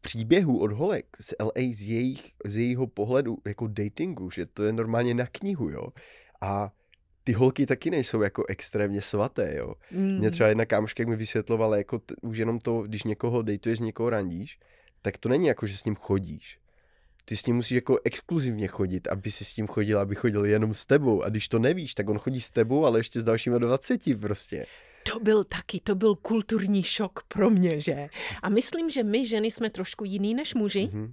příběhů od holek z LA z, jejich, z jejího pohledu jako datingu, že to je normálně na knihu, jo. A ty holky taky nejsou jako extrémně svaté, jo. Mm. Mě třeba jedna kámoška mi vysvětlovala, jako t- už jenom to, když někoho dejtuješ, někoho randíš, tak to není jako, že s ním chodíš. Ty s ním musíš jako exkluzivně chodit, aby si s ním chodil, aby chodil jenom s tebou. A když to nevíš, tak on chodí s tebou, ale ještě s dalšími 20 prostě to byl taky, to byl kulturní šok pro mě, že? A myslím, že my ženy jsme trošku jiný než muži, mm-hmm.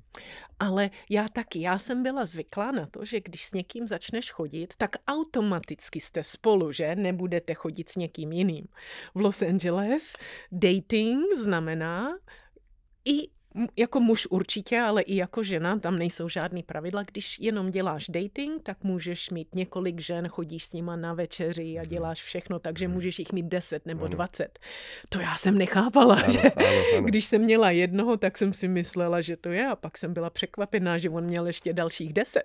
ale já taky, já jsem byla zvyklá na to, že když s někým začneš chodit, tak automaticky jste spolu, že? Nebudete chodit s někým jiným. V Los Angeles dating znamená i jako muž určitě, ale i jako žena, tam nejsou žádný pravidla. Když jenom děláš dating, tak můžeš mít několik žen, chodíš s nima na večeři a mhm. děláš všechno, takže mhm. můžeš jich mít 10 nebo 20. Mhm. To já jsem nechápala, ano, že ano, ano. když jsem měla jednoho, tak jsem si myslela, že to je a pak jsem byla překvapená, že on měl ještě dalších 10.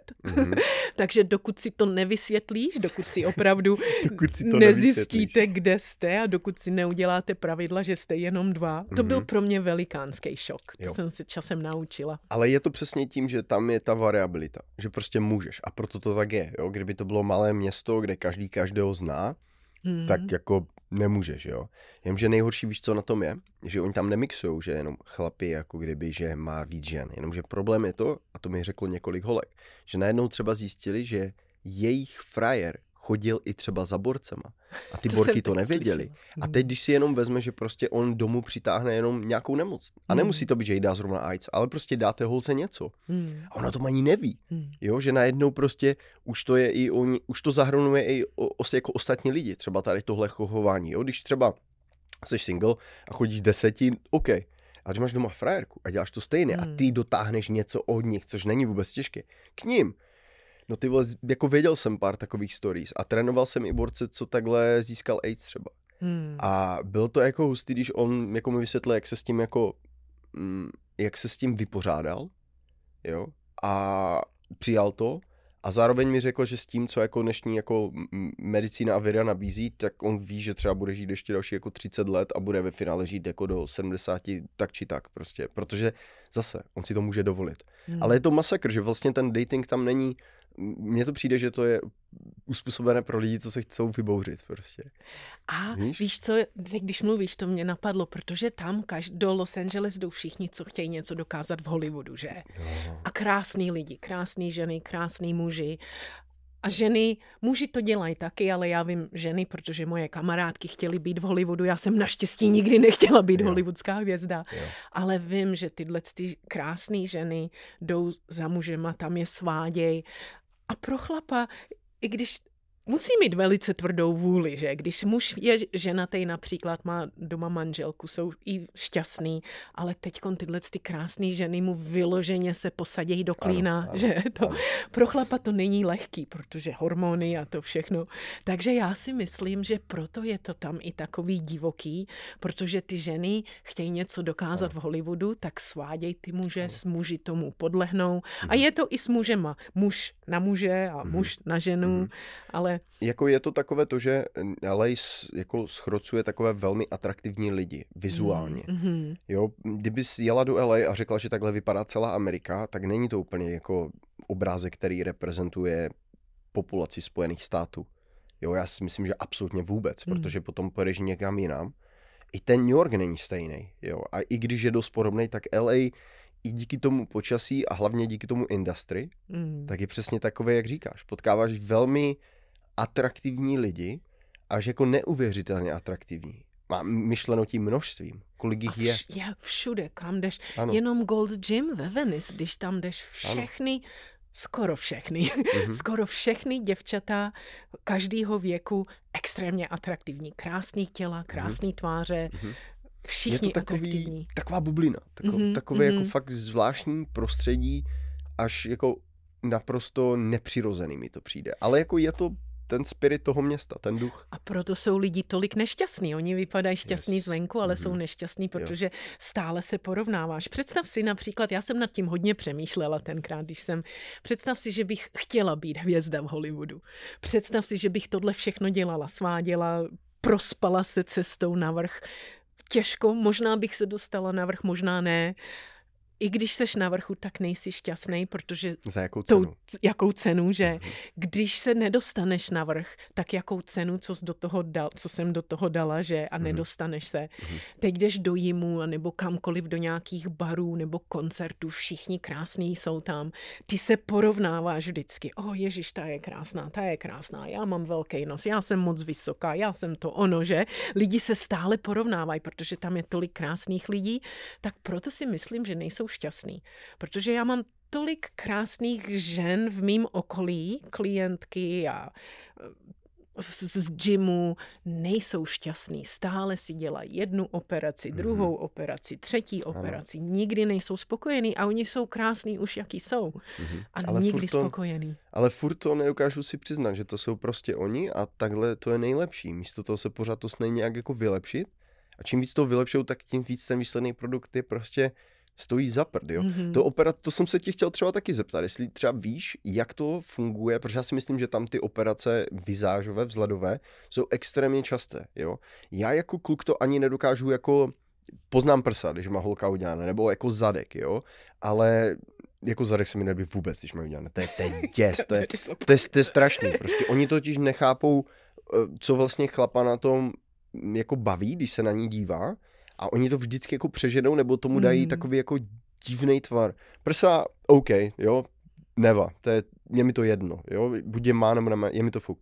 takže dokud si to nevysvětlíš, dokud si opravdu dokud si to nezjistíte, kde jste a dokud si neuděláte pravidla, že jste jenom dva, to byl pro mě velikánský šok. Jo jsem si časem naučila. Ale je to přesně tím, že tam je ta variabilita, že prostě můžeš a proto to tak je. Jo? Kdyby to bylo malé město, kde každý každého zná, hmm. tak jako nemůžeš, jo. Jenomže nejhorší víš, co na tom je, že oni tam nemixují, že jenom chlapi, jako kdyby, že má víc žen. Jenomže problém je to, a to mi řeklo několik holek, že najednou třeba zjistili, že jejich frajer chodil i třeba za borcema. A ty to borky to nevěděli. Slyšel. A teď, hmm. když si jenom vezme, že prostě on domů přitáhne jenom nějakou nemoc. A hmm. nemusí to být, že jí dá zrovna AIDS, ale prostě dáte holce něco. Hmm. A ona to ani neví. Jo, že najednou prostě už to je i oni, už to zahrnuje i o, jako ostatní lidi. Třeba tady tohle chování. Jo, když třeba jsi single a chodíš deseti, OK. A když máš doma frajerku a děláš to stejné hmm. a ty dotáhneš něco od nich, což není vůbec těžké, k ním, No ty vole, jako věděl jsem pár takových stories a trénoval jsem i borce, co takhle získal AIDS třeba. Hmm. A byl to jako hustý, když on jako mi vysvětlil, jak se s tím jako, mm, jak se s tím vypořádal, jo, a přijal to a zároveň mi řekl, že s tím, co jako dnešní jako medicína a věda nabízí, tak on ví, že třeba bude žít ještě další jako 30 let a bude ve finále žít jako do 70 tak či tak prostě, protože zase on si to může dovolit. Hmm. Ale je to masakr, že vlastně ten dating tam není mně to přijde, že to je uspůsobené pro lidi, co se chcou vybouřit prostě. A víš, víš co, když mluvíš, to mě napadlo, protože tam každ- do Los Angeles jdou všichni, co chtějí něco dokázat v Hollywoodu, že? No. A krásný lidi, krásný ženy, krásný muži. A ženy, muži to dělají taky, ale já vím ženy, protože moje kamarádky chtěly být v Hollywoodu. Já jsem naštěstí nikdy nechtěla být jo. hollywoodská hvězda. Jo. Ale vím, že tyhle ty krásné ženy jdou za mužema, tam je sváděj a pro chlapa, i když musí mít velice tvrdou vůli, že když muž je ženatý například, má doma manželku, jsou i šťastný, ale teď tyhle ty krásné ženy mu vyloženě se posadějí do klína, ano, ano, že to ano. pro chlapa to není lehký, protože hormony a to všechno. Takže já si myslím, že proto je to tam i takový divoký, protože ty ženy chtějí něco dokázat ano. v Hollywoodu, tak svádějí ty muže, ano. s muži tomu podlehnou. A mhm. je to i s mužema. Muž na muže a mhm. muž na ženu, mhm. ale jako je to takové to, že LA jako schrocuje takové velmi atraktivní lidi, vizuálně. Mm-hmm. Jo, kdyby jela do LA a řekla, že takhle vypadá celá Amerika, tak není to úplně jako obrázek, který reprezentuje populaci Spojených států. Jo, já si myslím, že absolutně vůbec, mm. protože potom pojedeš někam jinam. I ten New York není stejný, jo. A i když je dost podobný, tak LA i díky tomu počasí a hlavně díky tomu industry, mm. tak je přesně takové, jak říkáš. Potkáváš velmi atraktivní lidi, až jako neuvěřitelně atraktivní. Mám myšleno tím množstvím, kolik jich vš- je. Je všude, kam jdeš. Ano. Jenom Gold Gym ve Venice, když tam jdeš všechny, ano. skoro všechny, mm-hmm. skoro všechny děvčata každého věku extrémně atraktivní. Krásný těla, mhm. krásný mm-hmm. tváře, mm-hmm. všichni je to takový, atraktivní. taková bublina, takový, mm-hmm. takové mm-hmm. jako mhm. fakt zvláštní prostředí, až jako naprosto nepřirozený mi to přijde. Ale jako je to ten spirit toho města, ten duch. A proto jsou lidi tolik nešťastní. Oni vypadají šťastní yes. zvenku, ale mm-hmm. jsou mhm. nešťastní, protože jo. stále se porovnáváš. Představ si například, já jsem nad tím hodně přemýšlela tenkrát, když jsem, představ si, že bych chtěla být hvězda v Hollywoodu. Představ si, že bych tohle všechno dělala, sváděla, prospala se cestou na vrch těžko, možná bych se dostala na vrch, možná ne, i když seš na vrchu, tak nejsi šťastný, protože za jakou cenu, tou, jakou cenu že mm-hmm. když se nedostaneš na vrch, tak jakou cenu, co, jsi do toho dal, co jsem do toho dala, že a mm-hmm. nedostaneš se. Mm-hmm. Teď jdeš do jimu nebo kamkoliv do nějakých barů nebo koncertů, všichni krásní jsou tam. Ty se porovnáváš vždycky. O, oh, Ježíš, ta je krásná, ta je krásná, já mám velký nos, já jsem moc vysoká, já jsem to ono, že lidi se stále porovnávají, protože tam je tolik krásných lidí, tak proto si myslím, že nejsou šťastný, protože já mám tolik krásných žen v mém okolí, klientky a eh, z, z gymu nejsou šťastní. Stále si dělají jednu operaci, mhm. druhou mm-hmm. operaci, třetí ano. operaci. Nikdy nejsou spokojený a oni jsou krásní už jaký jsou. Mm-hmm. A ale nikdy to, spokojený. Ale furt to neukážu si přiznat, že to jsou prostě oni a takhle to je nejlepší. Místo toho se pořád to snaží nějak jako vylepšit. A čím víc to vylepšou, tak tím víc ten výsledný produkt je prostě stojí za prd, jo. Mm-hmm. To, opera, to jsem se tě chtěl třeba taky zeptat, jestli třeba víš, jak to funguje, protože já si myslím, že tam ty operace vizážové, vzhledové, jsou extrémně časté, jo. Já jako kluk to ani nedokážu jako poznám prsa, když má holka udělané, nebo jako zadek, jo, ale jako zadek se mi nebyl vůbec, když mají udělané, to je, to je děs, to je, to je, to je strašný, prostě oni totiž nechápou, eh, co vlastně chlapa na tom jako baví, když se na ní dívá, a oni to vždycky jako přeženou nebo tomu dají mm. takový jako divný tvar. Prsa, OK, jo, neva, to je, je mi to jedno, jo, buď je má nebo nemá, je mi to fuk.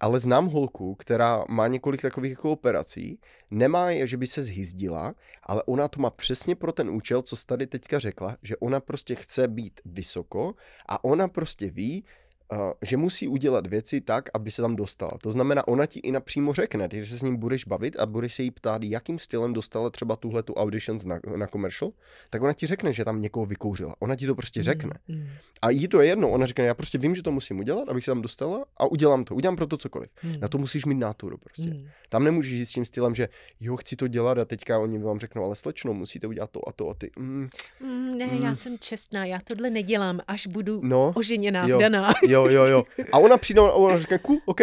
Ale znám holku, která má několik takových jako operací, nemá je, že by se zhyzdila, ale ona to má přesně pro ten účel, co jsi tady teďka řekla, že ona prostě chce být vysoko a ona prostě ví, Eh, že musí udělat věci tak, aby se tam dostala. To znamená, ona ti i napřímo řekne, když se s ním budeš bavit a budeš se jí ptát, jakým stylem dostala třeba tuhle tu audition na, na commercial, tak ona ti řekne, že tam někoho vykouřila. Ona ti to prostě mm, řekne. Mm, mm. A jí to je jedno, ona řekne, já prostě vím, že to musím udělat, abych se tam dostala a udělám to, udělám pro to cokoliv. Mm. Na to musíš mít náturu prostě. Mm. Tam nemůžeš jít s tím stylem, že jo, chci to dělat a teďka oni vám řeknou, ale slečno, musíte udělat to a to a ty. Mm, mm, ne, mm. já jsem čestná, já tohle nedělám, až budu no, oženěná, jo, vdaná. Jo, Jo, jo, jo. A ona přijde a ona říká, cool, OK.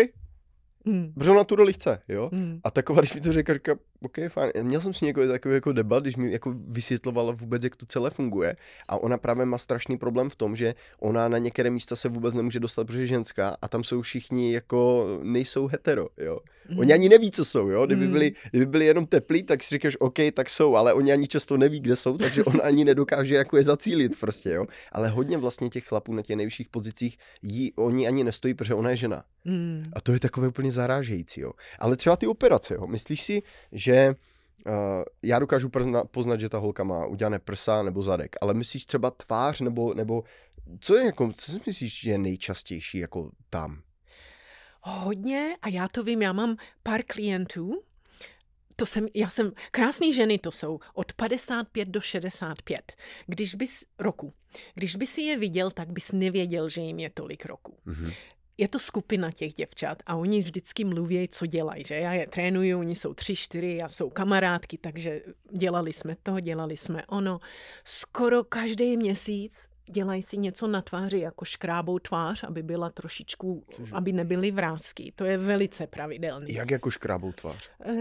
Mm. Protože ona tu roli chce, jo. Mm. A taková, když mi to říká, říká, OK, fajn. Měl jsem si jako takový jako debat, když mi jako vysvětlovala vůbec, jak to celé funguje. A ona právě má strašný problém v tom, že ona na některé místa se vůbec nemůže dostat, protože je ženská a tam jsou všichni jako nejsou hetero, jo. Mm. Oni ani neví, co jsou, jo. Kdyby mhm. byli, kdyby byli jenom teplí, tak si říkáš, OK, tak jsou, ale oni ani často neví, kde jsou, takže on ani nedokáže jako je zacílit prostě, jo. Ale hodně vlastně těch chlapů na těch nejvyšších pozicích, jí, oni ani nestojí, protože ona je žena. Mm. A to je takové úplně zarážející, jo. Ale třeba ty operace, jo. Myslíš si, že že uh, já dokážu przna, poznat, že ta holka má udělané prsa nebo zadek, ale myslíš třeba tvář nebo, nebo co je jako, co si myslíš, že je nejčastější jako tam? Hodně a já to vím, já mám pár klientů, to jsem, já jsem, krásný ženy to jsou od 55 do 65. Když bys, roku, když bys je viděl, tak bys nevěděl, že jim je tolik roku. Mm-hmm je to skupina těch děvčat a oni vždycky mluví, co dělají, že já je trénuju, oni jsou tři, čtyři, já jsou kamarádky, takže dělali jsme to, dělali jsme ono. Skoro každý měsíc dělají si něco na tváři, jako škrábou tvář, aby byla trošičku, Cože? aby nebyly vrázky. To je velice pravidelné. Jak jako škrábou tvář? Eh,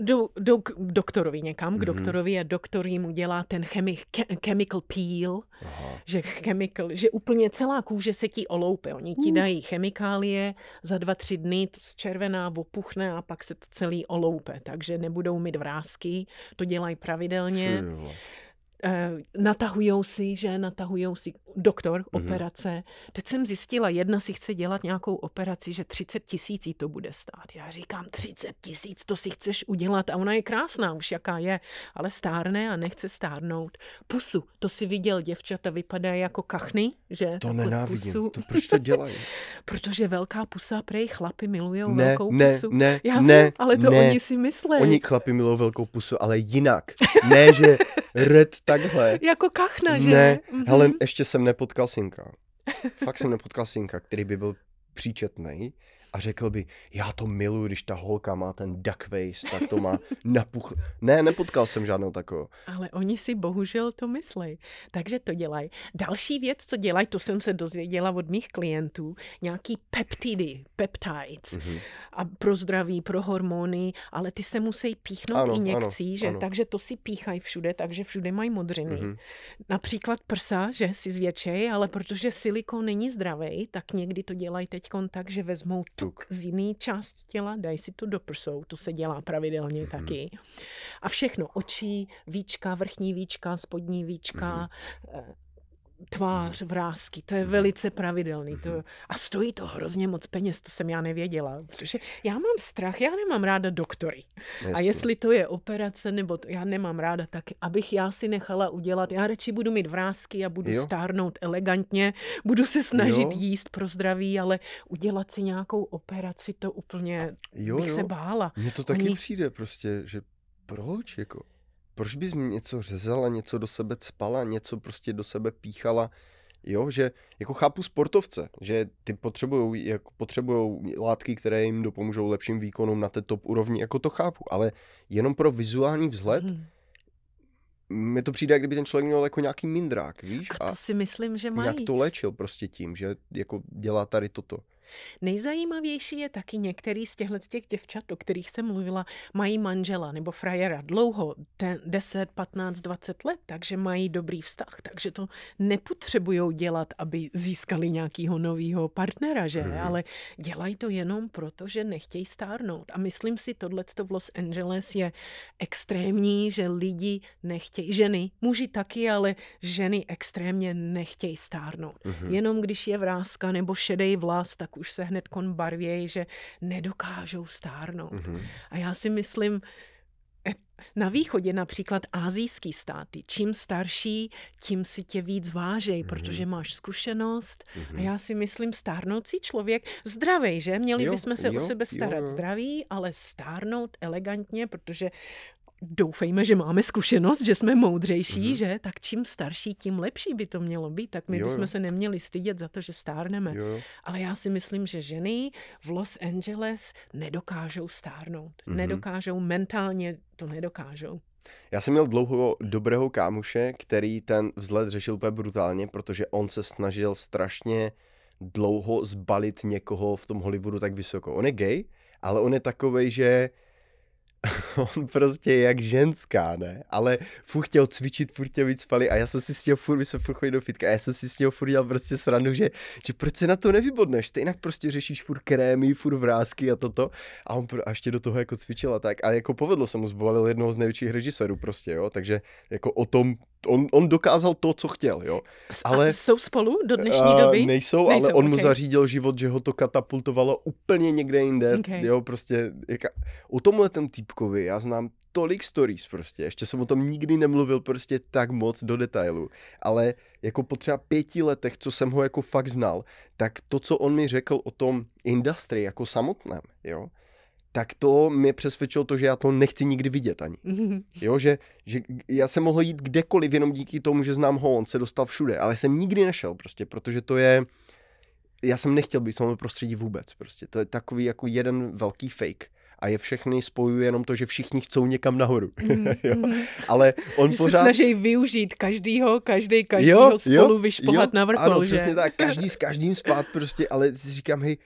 Jdou, jdou k doktorovi někam, k mm-hmm. doktorovi a doktor jim udělá ten chemi- ke- chemical peel, Aha. že chemical, že úplně celá kůže se ti oloupe. Oni ti mm. dají chemikálie, za dva, tři dny to zčervená opuchne a pak se to celý oloupe, takže nebudou mít vrázky, to dělají pravidelně. Fyjo. Eh, natahujou si, že natahujou si doktor mm-hmm. operace. Teď jsem zjistila, jedna si chce dělat nějakou operaci, že 30 tisíc to bude stát. Já říkám, 30 tisíc, to si chceš udělat a ona je krásná už, jaká je, ale stárne a nechce stárnout. Pusu, to si viděl, děvčata vypadá jako kachny, že? To nenávidím, pusu. to proč to dělají? Protože velká pusa, prej chlapy milují ne, velkou ne, pusu. Ne, Já ne, vím, ale to ne. oni si myslí. Oni chlapy milují velkou pusu, ale jinak. Ne, že red takhle. Jako kachna, že? Ne, mm-hmm. hele, ještě jsem nepotkal synka. Fakt jsem nepotkal synka, který by byl příčetný a řekl by, já to miluji, když ta holka má ten duck face, tak to má napuch. Ne, nepotkal jsem žádnou takovou. Ale oni si bohužel to myslí, takže to dělají. Další věc, co dělají, to jsem se dozvěděla od mých klientů, nějaký peptidy, peptides mm-hmm. a pro zdraví, pro hormony, ale ty se musí píchnout ano, injekcí, ano, že? Ano. takže to si píchají všude, takže všude mají modřiny. Mm-hmm. Například prsa, že si zvětšej, ale protože silikon není zdravý, tak někdy to dělají teď tak, že vezmou tu tuk z jiné části těla, daj si to do prsou, to se dělá pravidelně mm-hmm. taky. A všechno, oči, víčka, vrchní víčka, spodní víčka, mm-hmm tvář, hmm. vrázky, to je hmm. velice pravidelný. To, hmm. a stojí to hrozně moc peněz, to jsem já nevěděla. Protože já mám strach, já nemám ráda doktory. Jasně. A jestli to je operace, nebo to, já nemám ráda taky, abych já si nechala udělat. Já radši budu mít vrázky a budu jo. stárnout elegantně, budu se snažit jo. jíst pro zdraví, ale udělat si nějakou operaci, to úplně jo, bych jo. se bála. Mně to taky Oni... přijde prostě, že proč jako? proč bys mi něco řezala, něco do sebe cpala, něco prostě do sebe píchala, jo, že jako chápu sportovce, že ty potřebujou jako potřebujou látky, které jim dopomůžou lepším výkonům na té top úrovni, jako to chápu, ale jenom pro vizuální vzhled, hmm Mně to přijde, kdyby ten člověk měl jako nějaký mindrák, víš? A to a si myslím, že mají. Jak to léčil prostě tím, že jako dělá tady toto. Nejzajímavější je taky některý z těchto těch děvčat, o kterých jsem mluvila, mají manžela nebo frajera dlouho, 10, 15, 20 let, takže mají dobrý vztah, takže to nepotřebují dělat, aby získali nějakého nového partnera, že? Hmm. Ale dělají to jenom proto, že nechtějí stárnout. A myslím si, tohle v Los Angeles je extrémní, že lidi nechtějí, ženy, muži taky, ale ženy extrémně nechtějí stárnout. Hmm. Jenom když je vrázka nebo šedej vlas, tak už se hned barvěj, že nedokážou stárnout. Mm-hmm. A já si myslím, e, na východě například azijský státy. Čím starší, tím si tě víc vážej, mm-hmm. protože máš zkušenost. Mm-hmm. A mhm. já si myslím, stárnoucí člověk, zdravý, že? Měli jo, bychom se jo, o sebe starat jo, jo. zdraví, ale stárnout elegantně, protože doufejme, že máme zkušenost, že jsme moudřejší, mm-hmm. že? Tak čím starší, tím lepší by to mělo být. Tak my jo, bychom jo. se neměli stydět za to, že stárneme. Jo, jo. Ale já si myslím, že ženy v Los Angeles nedokážou stárnout. Mm-hmm. Nedokážou mentálně, to nedokážou. Já jsem měl dlouho dobrého kámoše, který ten vzhled řešil úplně brutálně, protože on se snažil strašně dlouho zbalit někoho v tom Hollywoodu tak vysoko. On je gay, ale on je takovej, že on prostě je jak ženská, ne? Ale furt chtěl cvičit, furt chtěl víc spali. a já jsem si s tím furt, my jsme furt chodili do fitka a já jsem si s tím furt dělal prostě sranu, že, že proč se na to nevybodneš? Ty jinak prostě řešíš furt krémy, furt vrázky a toto a on a ještě do toho jako cvičil a tak a jako povedlo se mu, zbovalil jednoho z největších režisérů prostě, jo? Takže jako o tom on, on dokázal to, co chtěl, jo. Ale, a jsou spolu do dnešní eh, doby? nejsou, nejsou, ale on okay. mu zařídil život, že ho to katapultovalo úplně někde jinde, okay. jo, prostě, jaka, o tomhle ten týpkovi, já znám tolik stories prostě, ještě jsem o tom nikdy nemluvil prostě tak moc do detailu, ale jako po třeba pěti letech, co jsem ho jako fakt znal, tak to, co on mi řekl o tom industry jako samotném, jo, tak to mě přesvědčilo to, že já to nechci nikdy vidět ani. Jo, že, že já jsem mohl jít kdekoliv jenom díky tomu, že znám ho, on se dostal všude, ale jsem nikdy nešel prostě, protože to je, já jsem nechtěl být v tom prostředí vůbec prostě, to je takový jako jeden velký fake a je všechny spojuje jenom to, že všichni chcou někam nahoru. Mm, jo? Mhm. Ale on že pořád... se snaží využít každýho, každý, každýho jo, spolu jo, vyšpohat jo, na vrchol, Ano, že? přesně tak, každý s každým spát prostě, ale si říkám, hej,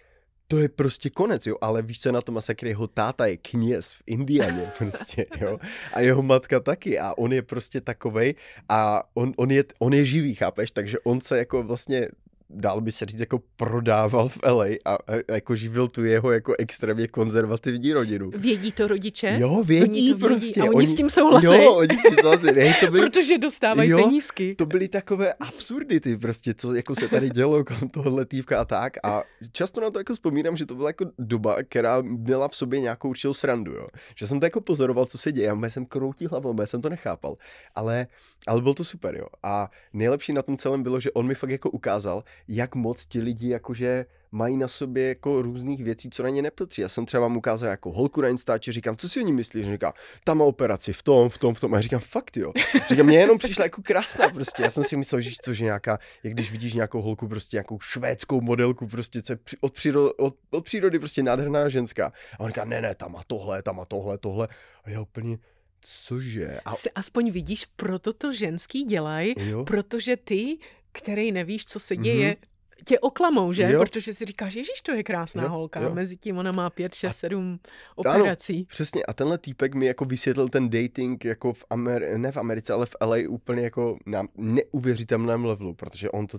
to je prostě konec, jo, ale víš, co na tom masakry, jeho táta je kněz v Indianě prostě, jo, a jeho matka taky a on je prostě takovej a on, on, je, on je živý, chápeš, takže on se jako vlastně dál by se říct, jako prodával v LA a, a jako živil tu jeho jako extrémně konzervativní rodinu. Vědí to rodiče? Jo, vědí oni to prostě. Vědí a oni, oni s tím souhlasí. Jo, oni s tím souhlasí. Hej, to byly, Protože dostávají jo, penízky. To byly takové absurdity prostě, co jako se tady dělo kolem tohohle týpka a tak. A často na to jako vzpomínám, že to byla jako doba, která měla v sobě nějakou určitou srandu, jo. Že jsem to jako pozoroval, co se děje, já jsem kroutí hlavou, já jsem to nechápal. Ale, ale bylo to super, jo. A nejlepší na tom celém bylo, že on mi fakt jako ukázal, jak moc ti lidi jakože mají na sobě jako různých věcí, co na ně nepatří. Já jsem třeba vám ukázal jako holku na Instači, říkám, co si o ní myslíš? Říká, tam má operaci, v tom, v tom, v tom. A já říkám, fakt jo. Říkám, mě jenom přišla jako krásná prostě. Já jsem si myslel, že což je nějaká, jak když vidíš nějakou holku, prostě nějakou švédskou modelku, prostě co je od, příro, od, od, přírody prostě nádherná ženská. A on říká, ne, ne, tam má tohle, tam má tohle, tohle. A já úplně, Cože? A... Se aspoň vidíš, proto to ženský dělají, protože ty který nevíš, co se děje, mm-hmm. tě oklamou, že? Jo. Protože si říkáš, ježíš, to je krásná jo, holka. Jo. Mezi tím ona má 5, 6, 7 operací. Ano, přesně. A tenhle týpek mi jako vysvětlil ten dating jako v Amer- ne v Americe, ale v LA úplně jako na neuvěřitelném levelu, protože on to,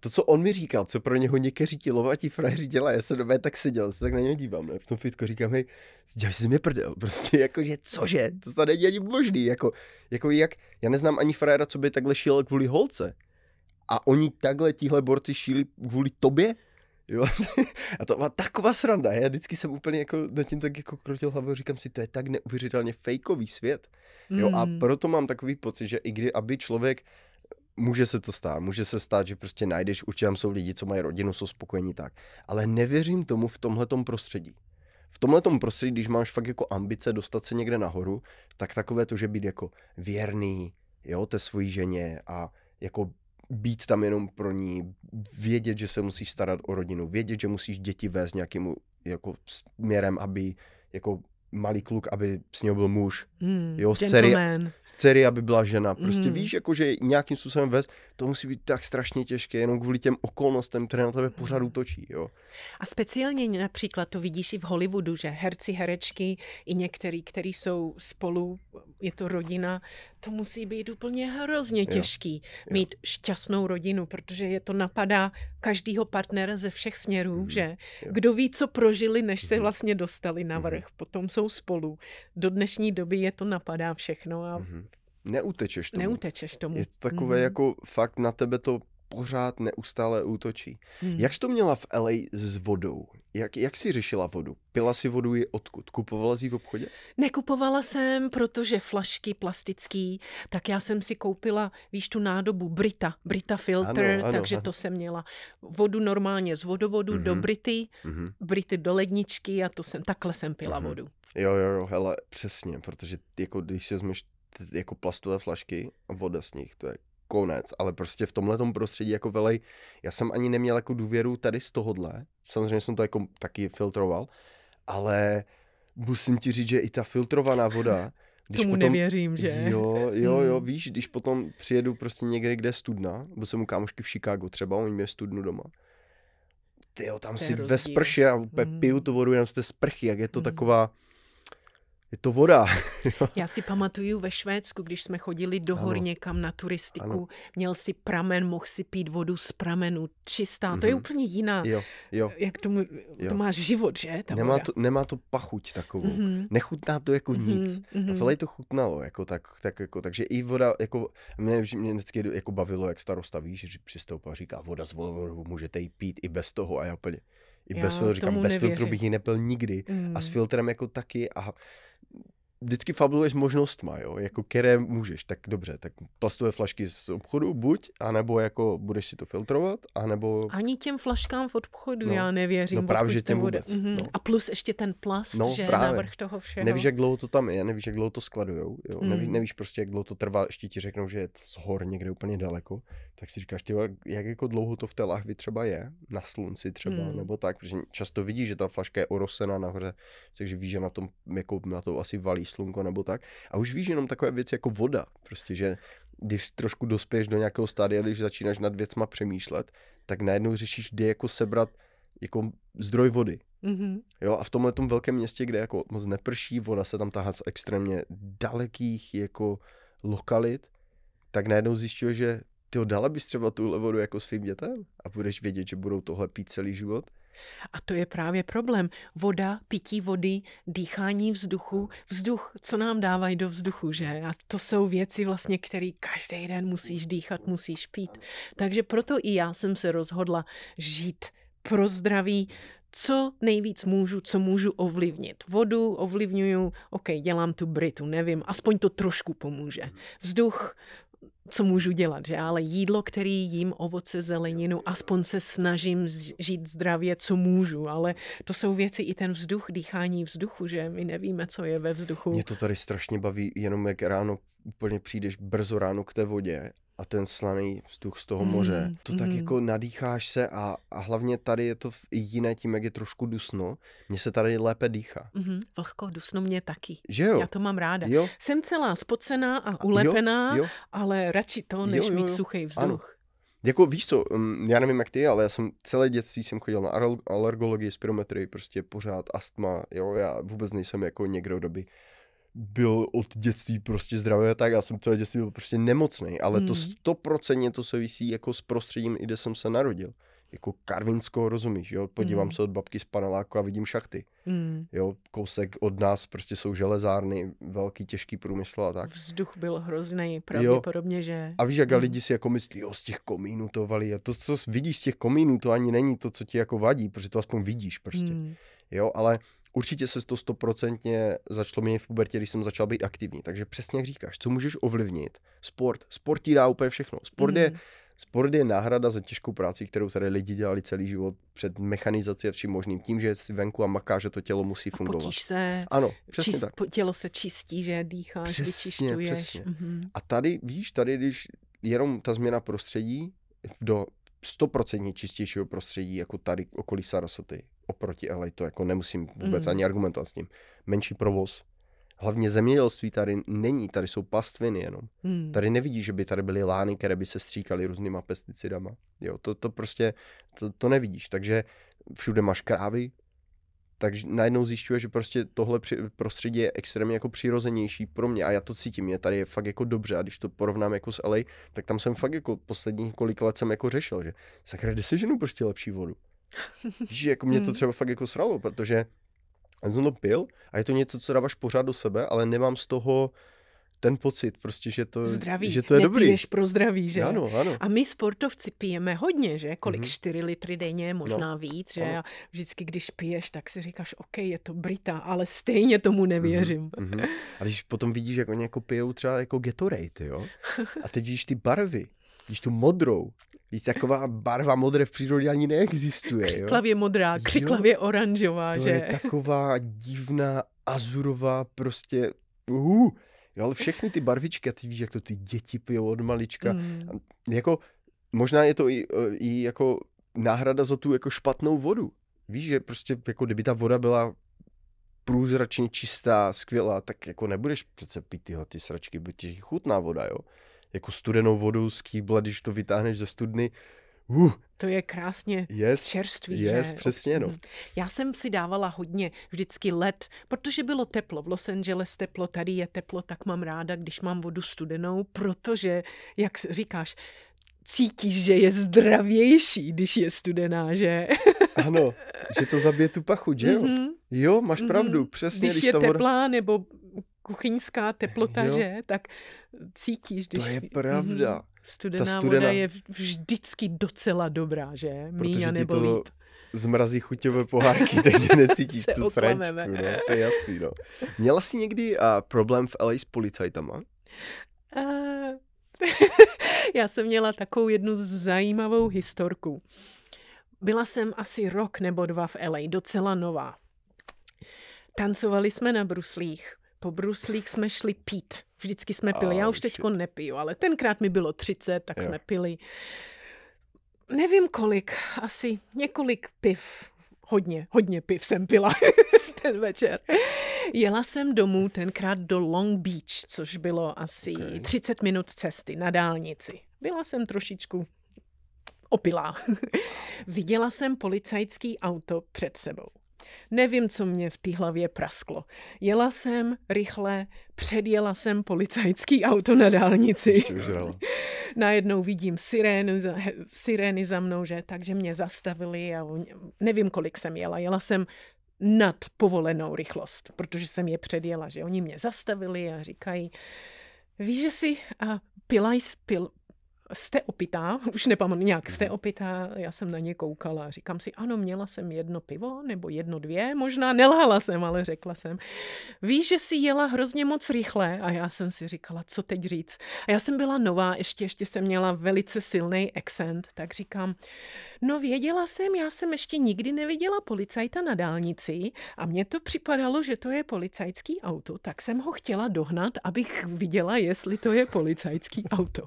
to, co on mi říkal, co pro něho někteří ti lovatí frajeři dělají, já se době tak seděl, se tak na něj dívám, ne? V tom fitku říkám, hej, děláš si mě prdel, prostě jako, že cože, to se není ani možný, jako, jako jak, já neznám ani frajera, co by takhle šil kvůli holce a oni takhle tihle borci šíli kvůli tobě? Jo? A to byla taková sranda. Já vždycky jsem úplně jako na tím tak jako krotil hlavou, říkám si, to je tak neuvěřitelně fejkový svět. Jo? Mm. A hmm. proto mám takový pocit, že i kdy, aby člověk může se to stát, může se stát, že prostě najdeš, určitě jsou lidi, co mají rodinu, jsou spokojení tak, ale nevěřím tomu v tomhletom prostředí. V tomhletom prostředí, když máš fakt jako ambice dostat se někde nahoru, tak takové to, že být jako věrný, jo, té svojí ženě a jako být tam jenom pro ní, vědět, že se musíš starat o rodinu, vědět, že musíš děti vést nějakým jako směrem, aby jako malý kluk, aby s něho byl muž. Mm, jo, z dcery, z dcery, aby byla žena. Prostě mm. víš, jako, že nějakým způsobem vez, to musí být tak strašně těžké, jenom kvůli těm okolnostem, které na tebe pořád hmm. útočí. Jo. A speciálně například to vidíš i v Hollywoodu, že herci, herečky, i některý, který jsou spolu, je to rodina, to musí být úplně hrozně těžký jo. mít jo. šťastnou rodinu, protože je to napadá každýho partnera ze všech směrů, mm. že jo. kdo ví, co prožili, než se hmm. vlastně dostali na hmm. vrch. Mm. Potom jsou jsou spolu. Do dnešní doby je to napadá všechno a mm-hmm. Neutečeš tomu. Neutečeš tomu. Je to takové mm. jako fakt na tebe to pořád neustále útočí. Hmm. Jak jsi to měla v LA s vodou? Jak, jak jsi řešila vodu? Pila si vodu i odkud? Kupovala jsi v obchodě? Nekupovala jsem, protože flašky plastický, tak já jsem si koupila, víš, tu nádobu Brita, Brita filter, ano, ano, takže ano. to jsem měla vodu normálně z vodovodu mm-hmm. do mhm. Brity, mm-hmm. Brity do ledničky a to jsem, takhle jsem pila mm-hmm. vodu. Jo, jo, jo, hele, přesně, protože jako když si vezmeš jako plastové flašky a voda z nich, to je konec, ale prostě v tomhle prostředí jako velej, já jsem ani neměl jako důvěru tady z tohohle, samozřejmě jsem to jako taky filtroval, ale musím ti říct, že i ta filtrovaná voda, když Tomu potom, nevěřím, že? Jo, jo, jo, hmm. víš, když potom přijedu prostě někde, kde je studna, byl jsem u kámošky v Chicagu třeba, oni mě studnu doma, ty jo, tam si rozdíl. ve sprše a úplně mm. piju hmm. tu vodu jenom z té sprchy, jak je to mm. taková je to voda. Já si pamatuju ve Švédsku, když jsme chodili do hor někam na turistiku, ano. měl si pramen, mohl si pít vodu z pramenu, čistá. Mm-hmm. To je mhm. úplně jiná. Jo, jo. Jak tomu, jo. to máš život, že? Ta nemá, to, nemá to pachuť takovou. Mm-hmm. Nechutná to jako mm-hmm. nic. Mm-hmm. Velej to chutnalo, jako tak, tak jako, takže i voda, jako mě, mě vždycky jako bavilo, jak starosta víš, že přistoupil a říká, voda z vodu můžete ji pít i bez toho a já úplně, i já bez filtru, říkám, bez nevěřím. filtru bych ji nepil nikdy mm. a s mm. filtrem jako taky a vždycky fabuluješ má jo, jako které můžeš, tak dobře, tak plastové flašky z obchodu buď, anebo jako budeš si to filtrovat, anebo... Ani těm flaškám v obchodu no, já nevěřím. No právě, že těm bude. vůbec. Mm-hmm. No. A plus ještě ten plast, no, že právě. návrh toho všeho. Nevíš, jak dlouho to tam je, nevíš, jak dlouho to skladujou, jo, mm. nevíš, mhm. nevíš prostě, jak dlouho to trvá, ještě ti řeknou, že je to z hor někde úplně daleko, tak si říkáš, tyjo, jak jako dlouho to v té lahvi třeba je, na slunci třeba, hmm. nebo tak, protože často vidíš, že ta flaška je orosena nahoře, takže víš, že na tom, jako na to asi valí slunko nebo tak. A už víš jenom takové věci jako voda, prostě, že když trošku dospěješ do nějakého stádia, když začínáš nad věcma přemýšlet, tak najednou řešíš, kde jako sebrat jako zdroj vody. Mm-hmm. Jo, a v tomhle tom velkém městě, kde jako moc neprší, voda se tam tahá z extrémně dalekých jako lokalit, tak najednou zjišťuje, že ty dala bys třeba tuhle vodu jako svým dětem a budeš vědět, že budou tohle pít celý život. A to je právě problém. Voda, pití vody, dýchání vzduchu, vzduch, co nám dávají do vzduchu, že? A to jsou věci vlastně, které každý den musíš dýchat, musíš pít. Takže proto i já jsem se rozhodla žít pro zdraví, co nejvíc můžu, co můžu ovlivnit. Vodu ovlivňuju, ok, dělám tu britu, nevím, aspoň to trošku pomůže. Vzduch, co můžu dělat, že? Ale jídlo, který jím, ovoce, zeleninu, aspoň se snažím žít zdravě, co můžu, ale to jsou věci i ten vzduch, dýchání vzduchu, že my nevíme, co je ve vzduchu. Mě to tady strašně baví, jenom jak ráno úplně přijdeš brzo ráno k té vodě a ten slaný vzduch z toho mhm, moře. Mm, to mm. tak mhm. jako nadýcháš se a, a hlavně tady je to i jiné tím, jak je trošku dusno. Mně se tady lépe dýchá. Mm, vlhko, dusno mě taky. Že jo? Já to mám ráda. Jo? Jsem celá spocená a ulepená, a jo? Jo? ale radši to, než jo, jo, jo. mít suchý vzduch. Ano. Jako víš co, mm, já nevím jak ty, ale já jsem celé dětství jsem chodil na alergologii, spirometrii, prostě pořád astma, jo, já vůbec nejsem jako někdo, kdo by byl od dětství prostě zdravý a tak, já jsem celé dětství byl prostě nemocný, ale mm. to hmm. stoprocentně to souvisí jako s prostředím, kde jsem se narodil. Jako Karvinsko, rozumíš, jo? Podívám mm. se od babky z paneláku a vidím šachty. Mm. Jo, kousek od nás prostě jsou železárny, velký, těžký průmysl a tak. Vzduch byl hrozný, pravděpodobně, jo. že... A víš, jak mm. lidi si jako myslí, jo, z těch komínů to valí. A to, co vidíš z těch komínů, to ani není to, co ti jako vadí, protože to aspoň vidíš prostě. Mm. Jo, ale Určitě se to stoprocentně začalo měnit v pubertě, když jsem začal být aktivní. Takže přesně jak říkáš, co můžeš ovlivnit? Sport. Sport ti dá úplně všechno. Sport mm. je Sport je náhrada za těžkou práci, kterou tady lidi dělali celý život před mechanizací a vším možným. Tím, že jsi venku a maká, že to tělo musí a fungovat. Potíš se. Ano, přesně čist, tak. Tělo se čistí, že dýcháš, přesně, Přesně. Mm-hmm. A tady, víš, tady, když jenom ta změna prostředí do stoprocentně čistějšího prostředí, jako tady okolí Sarasoty, oproti LA, to jako nemusím vůbec mm. ani argumentovat s tím. Menší provoz, hlavně zemědělství tady není, tady jsou pastviny jenom. Mm. Tady nevidíš že by tady byly lány, které by se stříkaly různýma pesticidama. Jo, to, to prostě, to, to nevidíš. Takže všude máš krávy, takže najednou zjišťuje, že prostě tohle prostředí je extrémně jako přirozenější pro mě a já to cítím, je tady je fakt jako dobře a když to porovnám jako s LA, tak tam jsem fakt jako posledních kolik let jsem jako řešil, že sakra, kde si ženu prostě lepší vodu? Víš, jako mě to hmm. třeba fakt jako sralo, protože já jsem to pil a je to něco, co dáváš pořád do sebe, ale nemám z toho ten pocit, prostě, že to, zdraví. Že to je dobrý. Zdraví, pro zdraví, že? Ano, ano. A my sportovci pijeme hodně, že? Kolik? Mm-hmm. 4 litry denně, no. možná no. víc, že? Ano. A vždycky, když piješ, tak si říkáš, OK, je to Brita, ale stejně tomu mhm, nevěřím. Mm-hmm. A když potom vidíš, jak oni jako pijou třeba jako Gatorade, jo? A teď vidíš ty barvy, vidíš tu modrou, Víte, taková barva modré v přírodě ani neexistuje. Křiklavě jo? modrá, křiklavě jo? oranžová, to že? je taková divná, azurová, prostě... Uh, jo, ale všechny ty barvičky, a ty víš, jak to ty děti pijou od malička. Mm. Jako, možná je to i, e, i jako náhrada za tu jako špatnou vodu. Víš, že prostě jako kdyby ta voda byla průzračně čistá, skvělá, tak jako nebudeš přece pít tyhle ty sračky, protože ti chutná voda, jo jako studenou vodu z kýbla, když to vytáhneš ze studny. Uh, to je krásně yes, čerstvý. Yes, že? přesně no. Já jsem si dávala hodně vždycky led, protože bylo teplo. V Los Angeles teplo, tady je teplo, tak mám ráda, když mám vodu studenou, protože, jak říkáš, cítíš, že je zdravější, když je studená, že? Ano, že to zabije tu pachu, že jo? Mm-hmm. Jo, máš mm-hmm. pravdu, přesně. Když, když je voda... teplá nebo kuchyňská teplota, jo. že? Tak cítíš, když... To je pravda. Mhm. Studená, Ta studená voda je vždycky docela dobrá, že? Míň nebo to... líp zmrazí chuťové pohárky, takže necítíš tu sračku. No, to je jasný, no. Měla jsi někdy uh, problém v LA s policajtama? Uh, já jsem měla takovou jednu zajímavou historku. Byla jsem asi rok nebo dva v LA, docela nová. Tancovali jsme na bruslích po bruslích jsme šli pít. Vždycky jsme pili. Já už teďko nepiju, ale tenkrát mi bylo 30, tak jo. jsme pili. Nevím kolik, asi několik piv. Hodně, hodně piv jsem pila ten večer. Jela jsem domů tenkrát do Long Beach, což bylo asi okay. 30 minut cesty na dálnici. Byla jsem trošičku opilá. Viděla jsem policajský auto před sebou. Nevím, co mě v té hlavě prasklo. Jela jsem rychle, předjela jsem policajský auto na dálnici. Najednou vidím sirén, sirény za mnou, že takže mě zastavili a nevím, kolik jsem jela. Jela jsem nad povolenou rychlost, protože jsem je předjela, že oni mě zastavili a říkají, víš, že jsi a pila, pil, jste opitá, už nepamatuji nějak, mhm. jste opitá, já jsem na ně koukala. Říkám si, ano, měla jsem jedno pivo, nebo jedno, dvě, možná nelhala jsem, ale řekla jsem. Víš, že si jela hrozně moc rychle a já jsem si říkala, co teď říct. A já jsem byla nová, ještě, ještě jsem měla velice silný accent, tak říkám, No věděla jsem, já jsem ještě nikdy neviděla policajta na dálnici a mně to připadalo, že to je policajský auto, tak jsem ho chtěla dohnat, abych viděla, jestli to je policajský auto.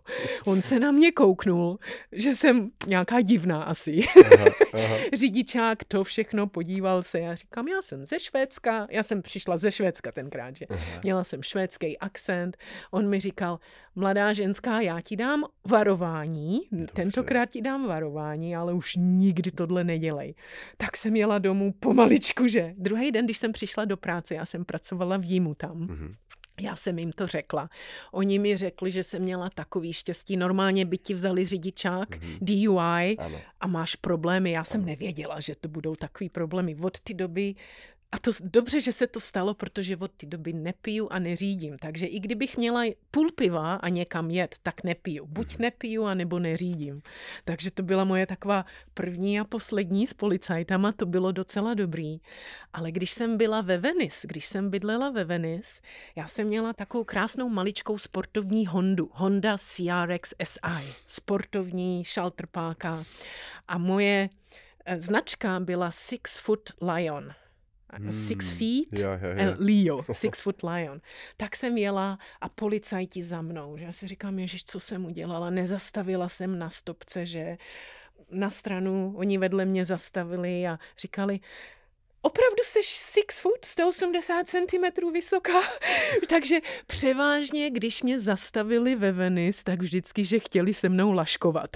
On se na mě kouknul, že jsem nějaká divná asi. Aha, aha. Řidičák to všechno podíval se, já říkám, já jsem ze Švédska, já jsem přišla ze Švédska tenkrát, že aha. měla jsem švédský akcent. On mi říkal, mladá ženská, já ti dám varování, Dobře. tentokrát ti dám varování, ale už nikdy tohle nedělej. Tak jsem jela domů pomaličku, že? Druhý den, když jsem přišla do práce, já jsem pracovala v jímu tam. Mm-hmm. Já jsem jim to řekla. Oni mi řekli, že jsem měla takový štěstí. Normálně by ti vzali řidičák, mm-hmm. DUI ano. a máš problémy. Já jsem ano. nevěděla, že to budou takový problémy. Od té doby a to dobře, že se to stalo, protože od té doby nepiju a neřídím. Takže i kdybych měla půl piva a někam jet, tak nepiju. Buď mhm. nepiju, anebo neřídím. Takže to byla moje taková první a poslední s policajtama, to bylo docela dobrý. Ale když jsem byla ve Venice, když jsem bydlela ve Venice, já jsem měla takovou krásnou maličkou sportovní Hondu, Honda CRX SI, sportovní šaltrpáka. A moje eh, značka byla Six Foot Lion – Six hmm. Feet, jo, jo, jo. Eh, Leo, Six Foot Lion. Tak jsem jela a policajti za mnou. Že já si říkám, ježiš, co jsem udělala, nezastavila jsem na stopce, že na stranu, oni vedle mě zastavili a říkali, opravdu jsi six foot, 180 cm vysoká, takže převážně, když mě zastavili ve Venice, tak vždycky, že chtěli se mnou laškovat.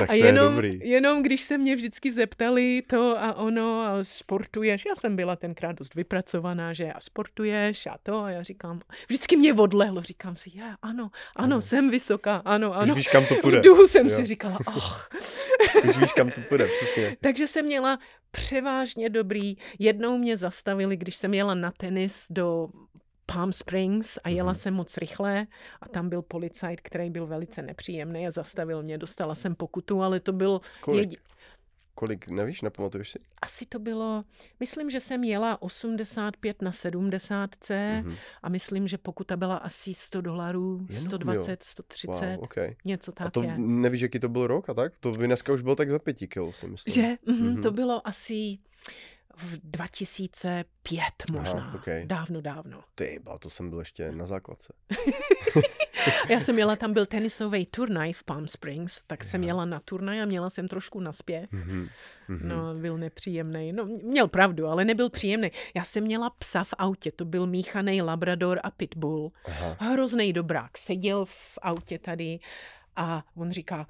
No, a jenom, je jenom když se mě vždycky zeptali to a ono, a sportuješ, já jsem byla tenkrát dost vypracovaná, že a sportuješ a to, a já říkám, vždycky mě odlehlo, říkám si, já, ano, ano, no. jsem vysoká, ano, ano. Už víš, kam to půjde. V duhu jsem jo. si říkala, ach. Už víš, kam to půjde, přesně. takže jsem měla převážně dobrý Jednou mě zastavili, když jsem jela na tenis do Palm Springs a jela mm-hmm. jsem moc rychle a tam byl policajt, který byl velice nepříjemný a zastavil mě. Dostala jsem pokutu, ale to byl... Kolik? Jedi... Kolik, nevíš, nepamatuješ si? Asi to bylo, myslím, že jsem jela 85 na 70 mm-hmm. a myslím, že pokuta byla asi 100 dolarů, 120, jo. 130, wow, okay. něco tak. A to je. nevíš, jaký to byl rok a tak? To by dneska už bylo tak za pěti kilo, si myslím. Že? Mm-hmm. Mm-hmm. To mhm. bylo asi v 2005 možná. Aha, okay. Dávno, dávno. Ty, a to jsem byl ještě no. na základce. já jsem jela, tam byl tenisový turnaj v Palm Springs, tak jsem jela na turnaj a měla jsem trošku naspě Mm-hmm. Mhm, no, byl nepříjemný. No, měl pravdu, ale nebyl příjemný. Já jsem měla psa v autě, to byl míchaný labrador a pitbull. Hrozný dobrák, seděl v autě tady a on říká,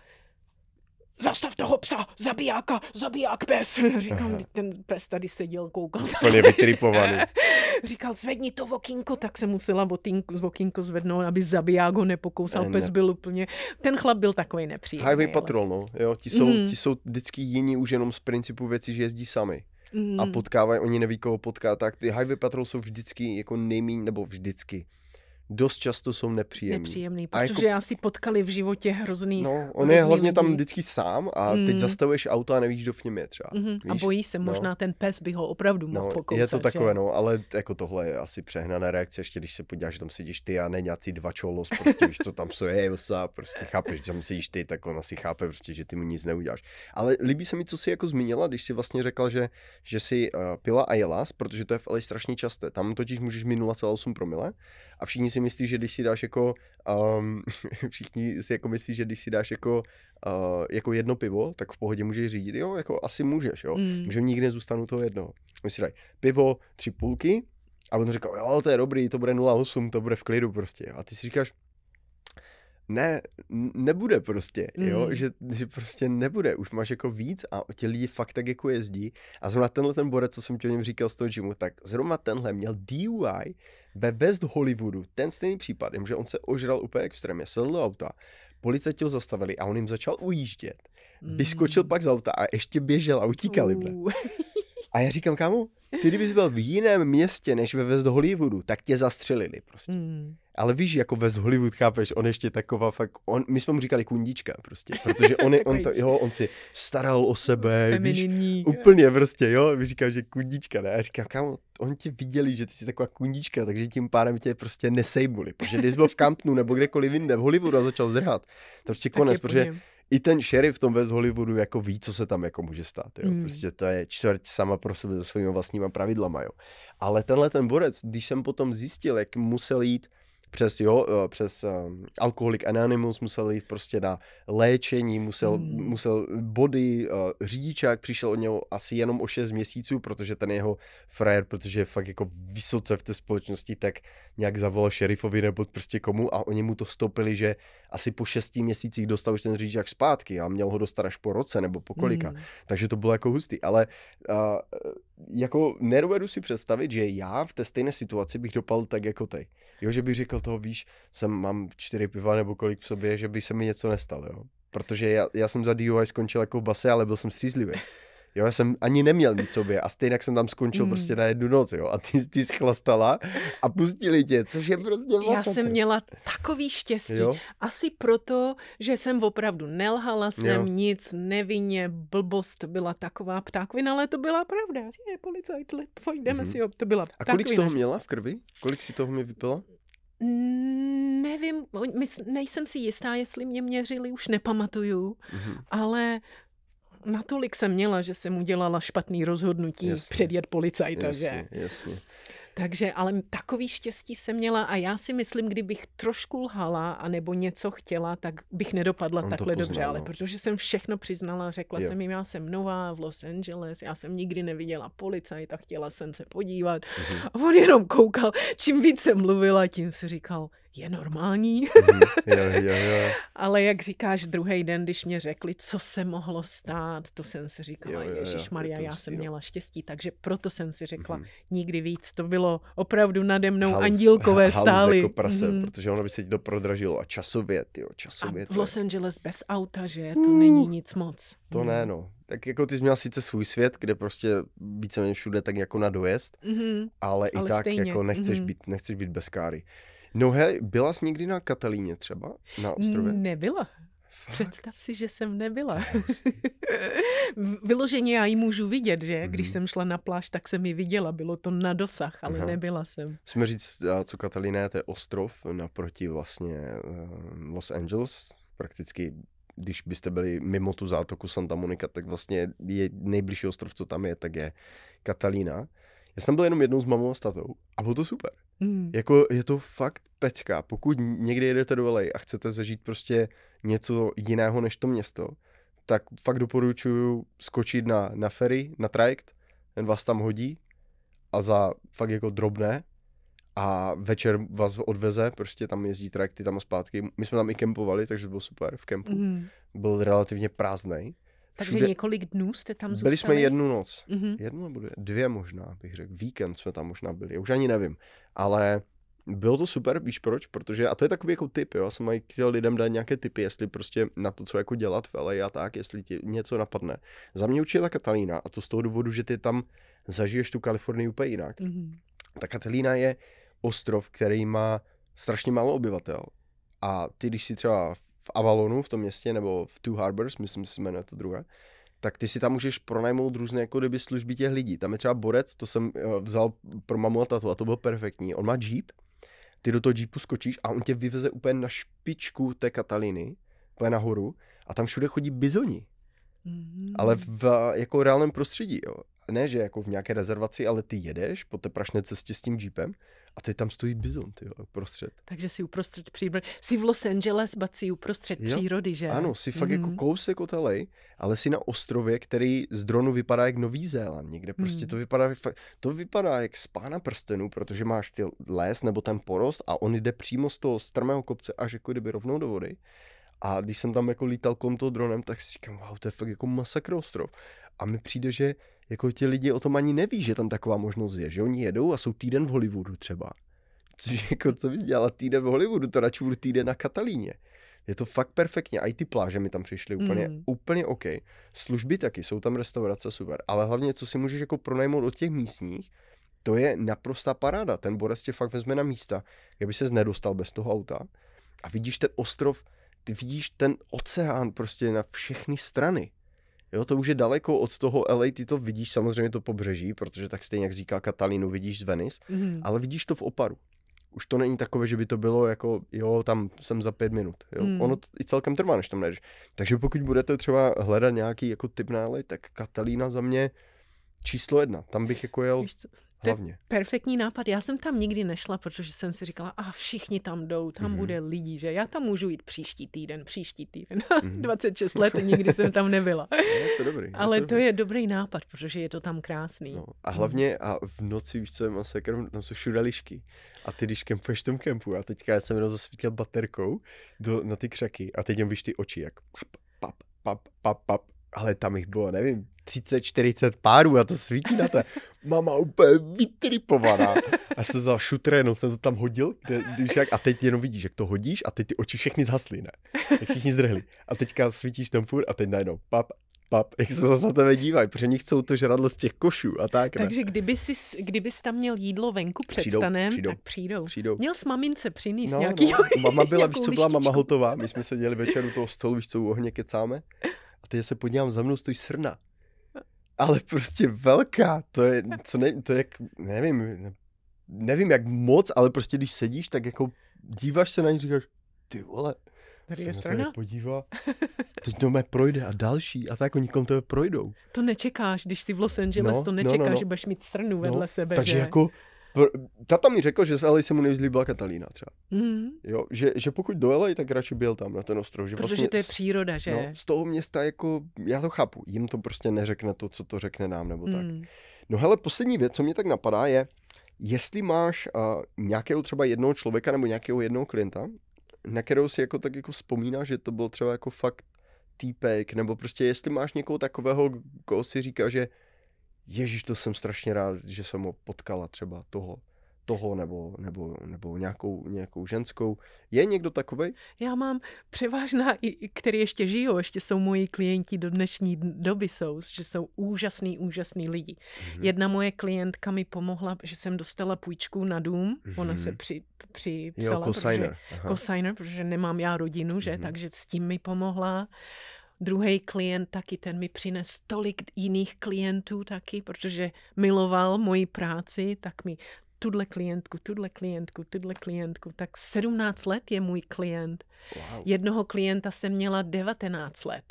zastav toho psa, zabijáka, zabiják pes. Říkám, Aha. ten pes tady seděl, koukal. Úplně vytripovaný. Říkal, zvedni to vokinko, tak se musela z vokinko zvednout, aby zabiják ho nepokousal. Ne, pes byl úplně, ten chlap byl takový nepříjemný. Highway ale... Patrol, no, jo, ti jsou, mm. ti jsou vždycky jiní už jenom z principu věci, že jezdí sami. Mm. A mhm. potkávají, oni neví, koho potká, tak ty Highway Patrol jsou vždycky jako nejmín, nebo vždycky dost často jsou nepříjemný. Nepříjemný, protože jako... já si potkali v životě hrozný. No, on je hlavně lidi. tam vždycky sám a mm. teď zastavuješ auto a nevíš, kdo v něm je třeba. Mm. Víš? A bojí se, no. možná no. ten pes by ho opravdu mohl no, pokousat. Je to takové, že? no, ale jako tohle je asi přehnaná reakce, ještě když se podíváš, že tam sedíš ty a ne nějací dva čolos, prostě víš, co tam jsou, je, osa, prostě chápeš, že tam sedíš ty, tak on asi chápe prostě, že ty mu nic neuděláš. Ale líbí se mi, co si jako zmínila, když si vlastně řekla, že, že si uh, eh, pila a jela, protože to je v LA strašně časté. Tam totiž můžeš minula 8 promile a všichni si myslí, že když si dáš jako, um, všichni si jako myslí, že když si dáš jako, uh, jako jedno pivo, tak v pohodě můžeš řídit, jo, jako asi můžeš, jo, mm. že nikdy nezůstanu toho jednoho. My si dají pivo, tři půlky, a on říkal, jo, to je dobrý, to bude 0,8, to bude v klidu prostě. A ty si říkáš, ne, nebude prostě, mm. jo, mm-hmm. že, že prostě nebude, už máš jako víc a ti lidi fakt tak jako jezdí a zrovna tenhle ten borec, co jsem ti o něm říkal z toho gymu, tak zrovna tenhle měl DUI ve West Hollywoodu, ten stejný případ, že on se ožral úplně extrémně, sedl do auta, policajti ho zastavili a on jim začal ujíždět, mm. vyskočil pak z auta a ještě běžel a utíkali. Uh. A já říkám, kámo, ty kdybys byl v jiném městě než ve West Hollywoodu, tak tě zastřelili prostě. Mm. Ale víš, jako West Hollywood, chápeš, on ještě taková fakt, on, my jsme mu říkali kundička prostě, protože on, je, on, to, jo, on si staral o sebe, víš, úplně prostě, jo, my říkám, že kundička, ne, a říkám, kámo, on ti viděli, že ty jsi taková kundička, takže tím pádem tě prostě nesejbuli, protože když byl v Kampnu nebo kdekoliv jinde, v Hollywoodu a začal zdrhat, to prostě konec, protože i ten šerif v tom West Hollywoodu jako ví, co se tam jako může stát. Jo? Mm. Prostě to je čtvrť sama pro sebe se svými vlastníma pravidlama. Jo? Ale tenhle ten borec, když jsem potom zjistil, jak musel jít přes, jo, eh, přes um, eh, Alcoholic Anonymous, musel jít prostě na léčení, musel, mm. musel body, uh, řidičák přišel od něho asi jenom o 6 měsíců, protože ten jeho frajer, protože je fakt jako vysoce v té společnosti, tak nějak zavolal šerifovi nebo prostě komu a oni mu to stopili, že asi po 6 měsících dostal už ten řidičák zpátky a měl ho dostat až po roce nebo po kolika. Mm. Takže to bylo jako hustý, ale uh, jako nedovedu si představit, že já v té stejné situaci bych dopadl tak jako ty. Jo, že bych říkal toho, víš, jsem, mám čtyři piva nebo kolik v sobě, že by se mi něco nestalo, jo. Protože já, já jsem za DUI skončil jako v base, ale byl jsem střízlivý. Jo, já jsem ani neměl nic sobě a stejně jsem tam skončil mm. prostě na jednu noc, jo. A ty, ty schlastala a pustili tě, což je prostě vlastně. Já jsem měla takový štěstí. Jo? Asi proto, že jsem opravdu nelhala, jsem jo. nic nevinně, blbost byla taková ptákovina, ale to byla pravda. Je, policajt, let, pojďme mm. si ho, to byla ptákovina. A kolik z toho měla v krvi? Kolik si toho mi vypila? Nevím, nejsem si jistá, jestli mě měřili, už nepamatuju, mm-hmm. ale natolik jsem měla, že jsem udělala špatný rozhodnutí jasně. předjet policajta. Jasně, že? jasně. Takže, ale takový štěstí jsem měla a já si myslím, kdybych trošku lhala nebo něco chtěla, tak bych nedopadla On takhle dobře, ale no. protože jsem všechno přiznala, řekla jo. jsem jim, já jsem nová v Los Angeles, já jsem nikdy neviděla a chtěla jsem se podívat. Mhm. A on jenom koukal, čím víc jsem mluvila, tím si říkal, je normální. Mm, jo, jo, jo. Ale jak říkáš, druhý den, když mě řekli, co se mohlo stát, to jsem si říkala, Ježíš Maria, já jsem no. měla štěstí, takže proto jsem si řekla, mm. nikdy víc. To bylo opravdu nade mnou house, andílkové house stály. Jako prase, mm. protože ono by se ti to prodražilo a časově, jo, časově. A v Los Angeles bez auta, že? To mm. není nic moc. To mm. ne, no tak jako ty jsi měla sice svůj svět, kde prostě víceméně všude tak jako na dojezd, mm-hmm. ale, ale i tak stejně. jako nechceš, mm-hmm. být, nechceš být bez káry. No hej, byla jsi někdy na Katalíně třeba? Na ostrově? Nebyla. Fakt? Představ si, že jsem nebyla. Vyloženě já ji můžu vidět, že? Když mm. jsem šla na pláž, tak jsem ji viděla. Bylo to na dosah, ale Aha. nebyla jsem. Jsme říct, eh, co Katalina je, to je ostrov naproti vlastně eh, Los Angeles. Prakticky když byste byli mimo tu zátoku Santa Monica, tak vlastně je nejbližší ostrov, co tam je, tak je Katalína. Já jsem byl jenom jednou s mamou a statou a bylo to super. Mm. Jako je to fakt pecka. Pokud někdy jedete do a chcete zažít prostě něco jiného než to město, tak fakt doporučuju skočit na, na ferry, na trajekt, ten vás tam hodí a za fakt jako drobné a večer vás odveze, prostě tam jezdí trajekty tam a zpátky. My jsme tam i kempovali, takže byl bylo super v kempu. Mm. Byl relativně prázdný, takže všude... několik dnů jste tam zůstali? Byli jsme jednu noc. Mm-hmm. Jednu nebo dvě, dvě možná, bych řekl. Víkend jsme tam možná byli, už ani nevím. Ale bylo to super, víš proč? Protože, a to je takový jako tip, jo, já jsem chtěl lidem dát nějaké tipy, jestli prostě na to, co jako dělat v LA a tak, jestli ti něco napadne. Za mě ta Katalína a to z toho důvodu, že ty tam zažiješ tu Kalifornii úplně jinak. Mm-hmm. Ta Katalína je ostrov, který má strašně málo obyvatel. A ty, když si třeba v Avalonu, v tom městě, nebo v Two Harbors, myslím, že se jmenuje to druhé, tak ty si tam můžeš pronajmout různé jako kdyby služby těch lidí. Tam je třeba borec, to jsem eh, vzal pro mamu a tato, a to bylo perfektní. On má jeep, ty do toho jeepu skočíš a on tě vyveze úplně na špičku té Kataliny, úplně nahoru a tam všude chodí bizoni. Mm. Ale v jako reálném prostředí, jo ne, že jako v nějaké rezervaci, ale ty jedeš po té prašné cestě s tím jeepem a teď tam stojí bizon, ty jo, prostřed. Takže si uprostřed přírody. Jsi v Los Angeles, bat si uprostřed jo? přírody, že? Ano, si fakt mm. jako mhm. kousek od LA, ale si na ostrově, který z dronu vypadá jak Nový Zéland někde. Prostě mm. to vypadá, to vypadá jak z pána prstenů, protože máš ty les nebo ten porost a on jde přímo z toho strmého kopce až jako kdyby rovnou do vody. A když jsem tam jako lítal kolem toho dronem, tak si říkám, wow, to je fakt jako masakr ostrov. A mi přijde, že jako ti lidi o tom ani neví, že tam taková možnost je, že oni jedou a jsou týden v Hollywoodu třeba. Což jako, co bys dělala týden v Hollywoodu, to radši budu týden na Katalíně. Je to fakt perfektně, a i ty pláže mi tam přišly úplně, mm. úplně OK. Služby taky, jsou tam restaurace, super. Ale hlavně, co si můžeš jako pronajmout od těch místních, to je naprostá paráda. Ten Borec tě fakt vezme na místa, kde by ses nedostal bez toho auta. A vidíš ten ostrov, ty vidíš ten oceán prostě na všechny strany. Jo, to už je daleko od toho LA, ty to vidíš samozřejmě to pobřeží, protože tak stejně jak říká Katalinu, vidíš z Venice, mm-hmm. ale vidíš to v oparu. Už to není takové, že by to bylo jako, jo, tam jsem za pět minut. Jo. Mm. Ono to i celkem trvá, než tam nejdeš. Takže pokud budete třeba hledat nějaký jako typ nálej, tak Katalína za mě číslo jedna. Tam bych jako jel hlavně. perfektní nápad. Já jsem tam nikdy nešla, protože jsem si říkala, a všichni tam jdou, tam mm-hmm. bude lidí, že já tam můžu jít příští týden, příští týden. Mm-hmm. 26 let nikdy jsem tam nebyla. No, je to dobrý, je Ale to, dobrý. to je dobrý nápad, protože je to tam krásný. No, a hlavně a v noci už jsem asi masaker, tam jsou všude lišky. A ty, když kempuješ v tom kempu, a teďka já jsem jenom zasvítil baterkou do, na ty křaky a teď jenom víš ty oči, jak pap, pap, pap, pap, pap ale tam jich bylo, nevím, 30-40 párů a to svítí na to. Mama úplně vytripovaná. A jsem za no jsem to tam hodil, kde, když jak, a teď jenom vidíš, jak to hodíš a teď ty oči všechny zhaslí, ne? Tak všichni zdrhli. A teďka svítíš tam furt a teď najednou pap, pap, jak se zase na tebe dívají, protože oni chcou to žradlo z těch košů a tak. Ne? Takže kdyby jsi, kdyby jsi tam měl jídlo venku před přijdou, stanem, přijdou, tak přijdou. přijdou. Měl s mamince přinést no, nějaký... No. Mama byla, víš, co byla mama hotová, my jsme seděli večer u toho stolu, víš, co u ohně kecáme. A teď se podívám, za mnou stojí srna. Ale prostě velká, to je, co ne, to je jak, nevím, nevím jak moc, ale prostě když sedíš, tak jako díváš se na ní, říkáš, ty vole, Tady je strana. podívá, teď to mé projde a další a tak oni kolem to projdou. To nečekáš, když jsi v Los Angeles, no, to nečekáš, no, no, no. že budeš mít srnu no, vedle no, sebe, Takže že? jako Pr- tata mi řekl, že z LA se mu nejzlíbila Katalína třeba. Mm. Jo, že, že pokud do LA, tak radši byl tam na ten ostrov. Že Protože vlastně, to je příroda, že? No, z toho města jako, já to chápu, jim to prostě neřekne to, co to řekne nám nebo tak. Mm. No hele, poslední věc, co mě tak napadá je, jestli máš uh, nějakého třeba jednoho člověka nebo nějakého jednoho klienta, na kterou si jako tak jako vzpomíná, že to byl třeba jako fakt týpek, nebo prostě jestli máš někoho takového, koho si říká, že Ježíš, to jsem strašně rád, že jsem ho potkala třeba toho, toho nebo, nebo, nebo nějakou, nějakou ženskou. Je někdo takový? Já mám převážná, i, který ještě žijou, ještě jsou moji klienti do dnešní doby, jsou, že jsou úžasný, úžasný lidi. Mm-hmm. Jedna moje klientka mi pomohla, že jsem dostala půjčku na dům, mm-hmm. ona se mhm. při, připsala, jo, cosigner. protože, cosigner, protože nemám já rodinu, že, mm-hmm. takže s tím mi pomohla. Uh, Druhý klient taky, ten mi přines tolik jiných klientů taky, protože miloval moji práci, tak mi tuhle klientku, tuhle klientku, tuhle klientku. Tak 17 let je můj klient. Wow. Jednoho klienta jsem měla 19 let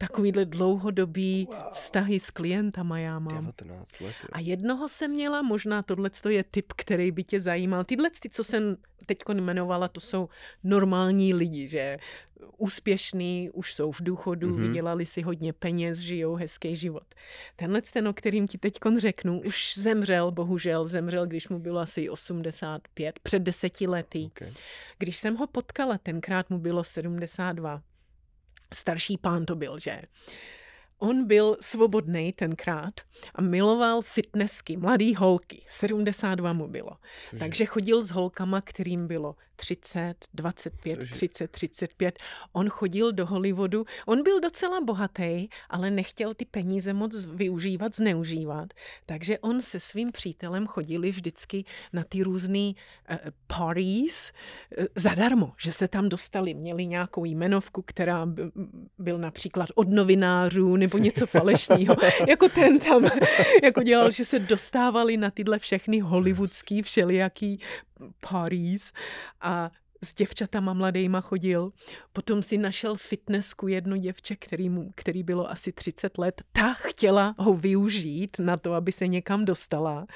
takovýhle dlouhodobý wow. vztahy s klientama já mám. 19 let. A jednoho jsem měla, možná tohle je typ, který by tě zajímal. Tyhle, ty, co jsem teď jmenovala, to jsou normální lidi, že úspěšný, už jsou v důchodu, mm-hmm. vydělali si hodně peněz, žijou hezký život. Tenhle ten, o kterým ti teď řeknu, už zemřel, bohužel zemřel, když mu bylo asi 85, před deseti lety. Okay. Když jsem ho potkala, tenkrát mu bylo 72 starší pán to byl, že? On byl svobodný tenkrát a miloval fitnessky, mladý holky, 72 mu bylo. Takže chodil s holkama, kterým bylo 30, 25, Což... 30, 35. On chodil do Hollywoodu. On byl docela bohatý, ale nechtěl ty peníze moc využívat, zneužívat. Takže on se svým přítelem chodili vždycky na ty různé uh, parties uh, zadarmo, že se tam dostali. Měli nějakou jmenovku, která byl například od novinářů nebo něco falešného. jako ten tam jako dělal, že se dostávali na tyhle všechny hollywoodský všelijaký parties. A uh, s děvčatama mladejma chodil. Potom si našel fitnessku jedno děvče, který, mu, který bylo asi 30 let. Ta chtěla ho využít na to, aby se někam dostala,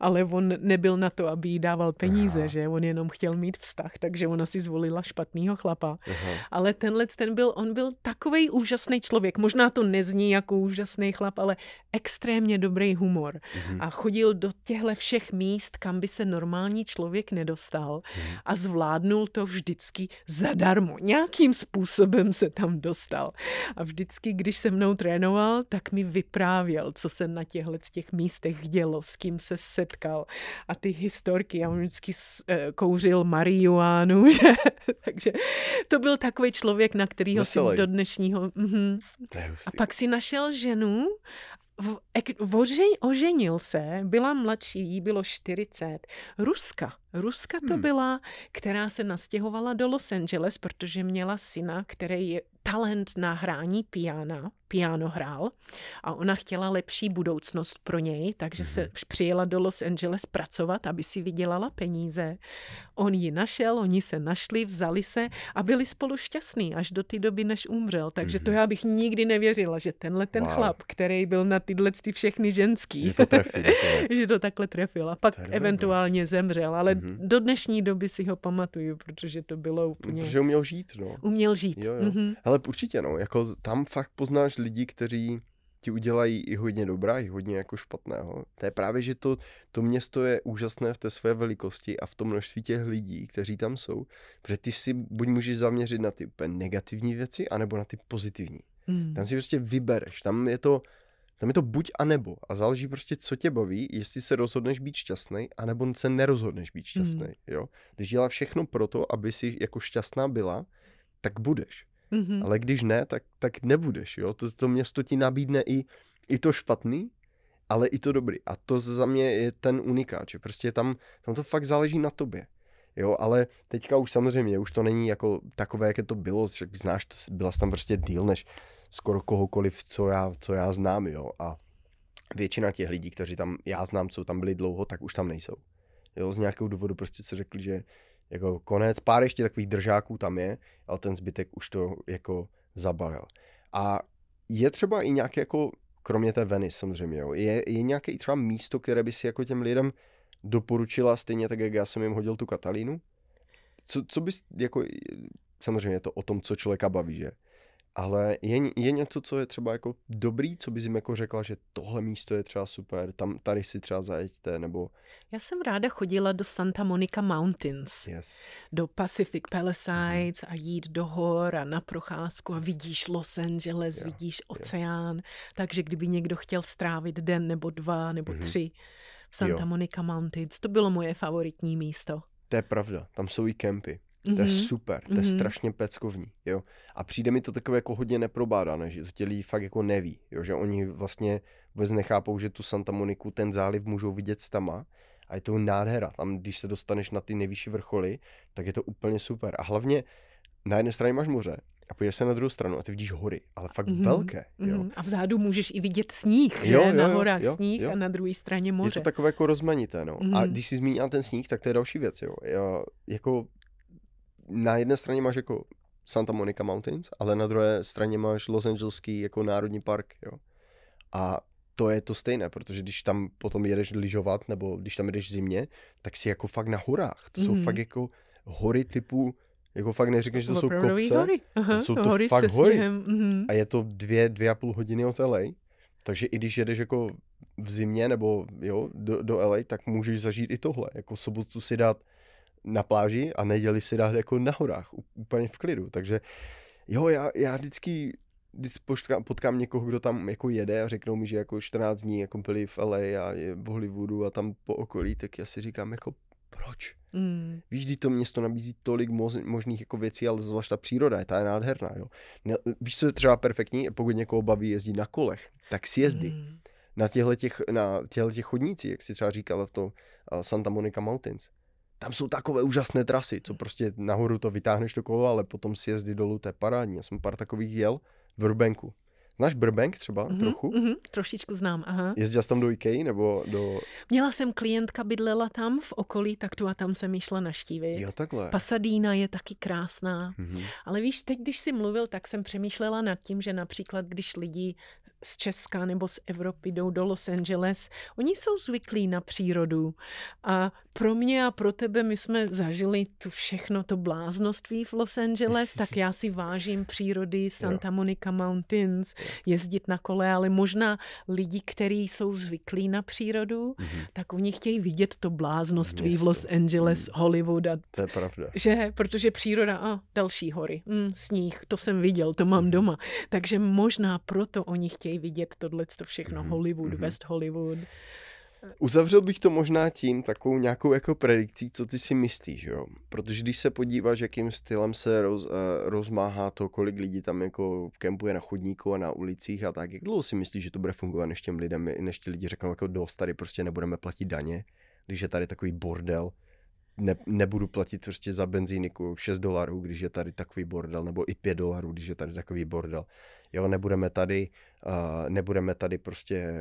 ale on nebyl na to, aby jí dával peníze, Aha. že? On jenom chtěl mít vztah, takže ona si zvolila špatného chlapa. Aha. Ale tenhle, ten byl, on byl takový úžasný člověk. Možná to nezní jako úžasný chlap, ale extrémně dobrý humor. Mhm. A chodil do těchto všech míst, kam by se normální člověk nedostal mhm. a zvládnul to vždycky zadarmo. Nějakým způsobem se tam dostal. A vždycky, když se mnou trénoval, tak mi vyprávěl, co se na těchto těch místech dělo, s kým se setkal. A ty historky, já vždycky eh, kouřil marihuánu, že? takže to byl takový člověk, na kterého si do dnešního... Mhm. A pak si našel ženu v, oženil se, byla mladší, jí bylo 40, Ruska. Ruska to hmm. byla, která se nastěhovala do Los Angeles, protože měla syna, který je talent na hrání piana, piano hrál a ona chtěla lepší budoucnost pro něj, takže se mhm. přijela do Los Angeles pracovat, aby si vydělala peníze. On ji našel, oni se našli, vzali se a byli spolu šťastní až do té doby, než umřel. Takže to mhm. já bych nikdy nevěřila, že tenhle ten wow. chlap, který byl na tyhle ty všechny ženský, že to, trefí, že to takhle trefil a pak eventuálně zemřel, ale Mm-hmm. Do dnešní doby si ho pamatuju, protože to bylo úplně... Protože uměl žít, no. Uměl žít. Jo, jo. Mm-hmm. Hele, určitě, no. Jako tam fakt poznáš lidi, kteří ti udělají i hodně dobrá, i hodně jako špatného. To je právě, že to, to město je úžasné v té své velikosti a v tom množství těch lidí, kteří tam jsou, protože ty si buď můžeš zaměřit na ty negativní věci, anebo na ty pozitivní. Mm. Tam si prostě vybereš, tam je to tam je to buď a nebo. A záleží prostě, co tě baví, jestli se rozhodneš být šťastný, anebo se nerozhodneš být hmm. šťastný. Mm. Jo? Když dělá všechno pro to, aby si jako šťastná byla, tak budeš. Mm-hmm. Ale když ne, tak, tak nebudeš. Jo? To, to město ti nabídne i, i to špatný, ale i to dobrý. A to za mě je ten unikát, že prostě tam, tam to fakt záleží na tobě. Jo, ale teďka už samozřejmě, už to není jako takové, jaké to bylo, znáš, to byla tam prostě díl než skoro kohokoliv, co já, co já znám, jo. A většina těch lidí, kteří tam já znám, co tam byli dlouho, tak už tam nejsou. Jo, z nějakého důvodu prostě se řekli, že jako konec, pár ještě takových držáků tam je, ale ten zbytek už to jako zabalil. A je třeba i nějaké jako, kromě té Venice samozřejmě, jo, je, je nějaké i třeba místo, které by si jako těm lidem doporučila, stejně tak, jak já jsem jim hodil tu Katalínu? Co, co bys, jako, samozřejmě je to o tom, co člověka baví, že? Ale je, je něco, co je třeba jako dobrý, co bys jim jako řekla, že tohle místo je třeba super, tam tady si třeba zajeďte, nebo... Já jsem ráda chodila do Santa Monica Mountains, yes. do Pacific mhm. Palisades mm-hmm. a jít do hor a na procházku a vidíš Los Angeles, yeah. vidíš oceán, yeah. takže kdyby někdo chtěl strávit den nebo dva nebo mm-hmm. tři v Santa jo. Monica Mountains, to bylo moje favoritní místo. To je pravda, tam jsou i kempy. Mm-hmm. To je mhm. super, to je mm-hmm. strašně peckovní, jo. A přijde mi to takové jako hodně neprobádané, že to tělí fakt jako neví, jo, že oni vlastně vůbec nechápou, že tu Santa Moniku, ten záliv můžou vidět tama a je to nádhera. Tam, když se dostaneš na ty nejvyšší vrcholy, tak je to úplně super. A hlavně na jedné straně máš moře, a půjdeš se na druhou stranu a ty vidíš hory, ale fakt mm-hmm. velké. Jo. Mhm. A vzadu můžeš i vidět sníh, že? Jo, jo, na horách jo, jo, sníh jo. a na druhé straně moře. Je to takové jako rozmanité, no. Mm-hmm. A mhm. když si zmínil ten sníh, tak to je další věc, jo. Já, jako na jedné straně máš jako Santa Monica Mountains, ale na druhé straně máš Los Angeleský jako národní park, jo. A to je to stejné, protože když tam potom jedeš lyžovat, nebo když tam jedeš zimě, tak si jako fakt na horách. To mm-hmm. jsou mhm. fakt jako hory typu, jako fakt neříkneš, že to jsou kopce, hory. Aha, jsou to hory fakt hory. Mm-hmm. A je to dvě, dvě a půl hodiny od LA, takže i když jedeš jako v zimě nebo jo, do, do LA, tak můžeš zažít i tohle. Jako sobotu si dát na pláži a neděli si dát jako na horách, úplně v klidu. Takže jo, já, já vždycky když potkám, potkám někoho, kdo tam jako jede a řeknou mi, že jako 14 dní jako byli v LA a je v Hollywoodu a tam po okolí, tak já si říkám jako proč? Mm. Víš, když to město nabízí tolik moz- možných jako věcí, ale zvlášť ta příroda je, ta je nádherná, jo. Ne, víš, co je třeba perfektní, pokud někoho baví jezdit na kolech, tak sjezdy. Mm. Na těchto těch, na těch chodnících, jak si třeba říkala v tom uh, Santa Monica Mountains, tam jsou takové úžasné trasy, co prostě nahoru to vytáhneš to kolo, ale potom si jezdí dolů, to je parádní. Já jsem pár takových jel v Urbanku. Znáš Brbank třeba mm-hmm, trochu? Mm-hmm, trošičku znám, aha. Jezdila jsi tam do IKEA nebo do... Měla jsem klientka, bydlela tam v okolí, tak tu a tam jsem šla naštívit. Jo, takhle. Pasadína je taky krásná. Mm-hmm. Ale víš, teď, když jsi mluvil, tak jsem přemýšlela nad tím, že například, když lidi z Česka nebo z Evropy jdou do Los Angeles, oni jsou zvyklí na přírodu. A pro mě a pro tebe, my jsme zažili tu všechno to bláznoství v Los Angeles, tak já si vážím přírody Santa Monica Mountains, jezdit na kole, ale možná lidi, kteří jsou zvyklí na přírodu, mm-hmm. tak oni chtějí vidět to bláznoství Město. v Los Angeles, mm. Hollywood. A, to je pravda. Že, protože příroda a další hory, mm, sníh, to jsem viděl, to mám mhm. doma. Takže možná proto oni chtějí chtějí vidět tohle to všechno, mm-hmm. Hollywood, mm-hmm. West Hollywood. Uzavřel bych to možná tím, takovou nějakou jako predikcí, co ty si myslíš, jo? Protože když se podíváš, jakým stylem se roz, uh, rozmáhá to, kolik lidí tam jako kempuje na chodníku a na ulicích a tak, jak dlouho si myslíš, že to bude fungovat, než těm lidem, než ti lidi řeknou jako dost, tady prostě nebudeme platit daně, když je tady takový bordel ne, nebudu platit prostě za benzíniku 6 dolarů, když je tady takový bordel, nebo i 5 dolarů, když je tady takový bordel. Jo, nebudeme tady, uh, nebudeme tady prostě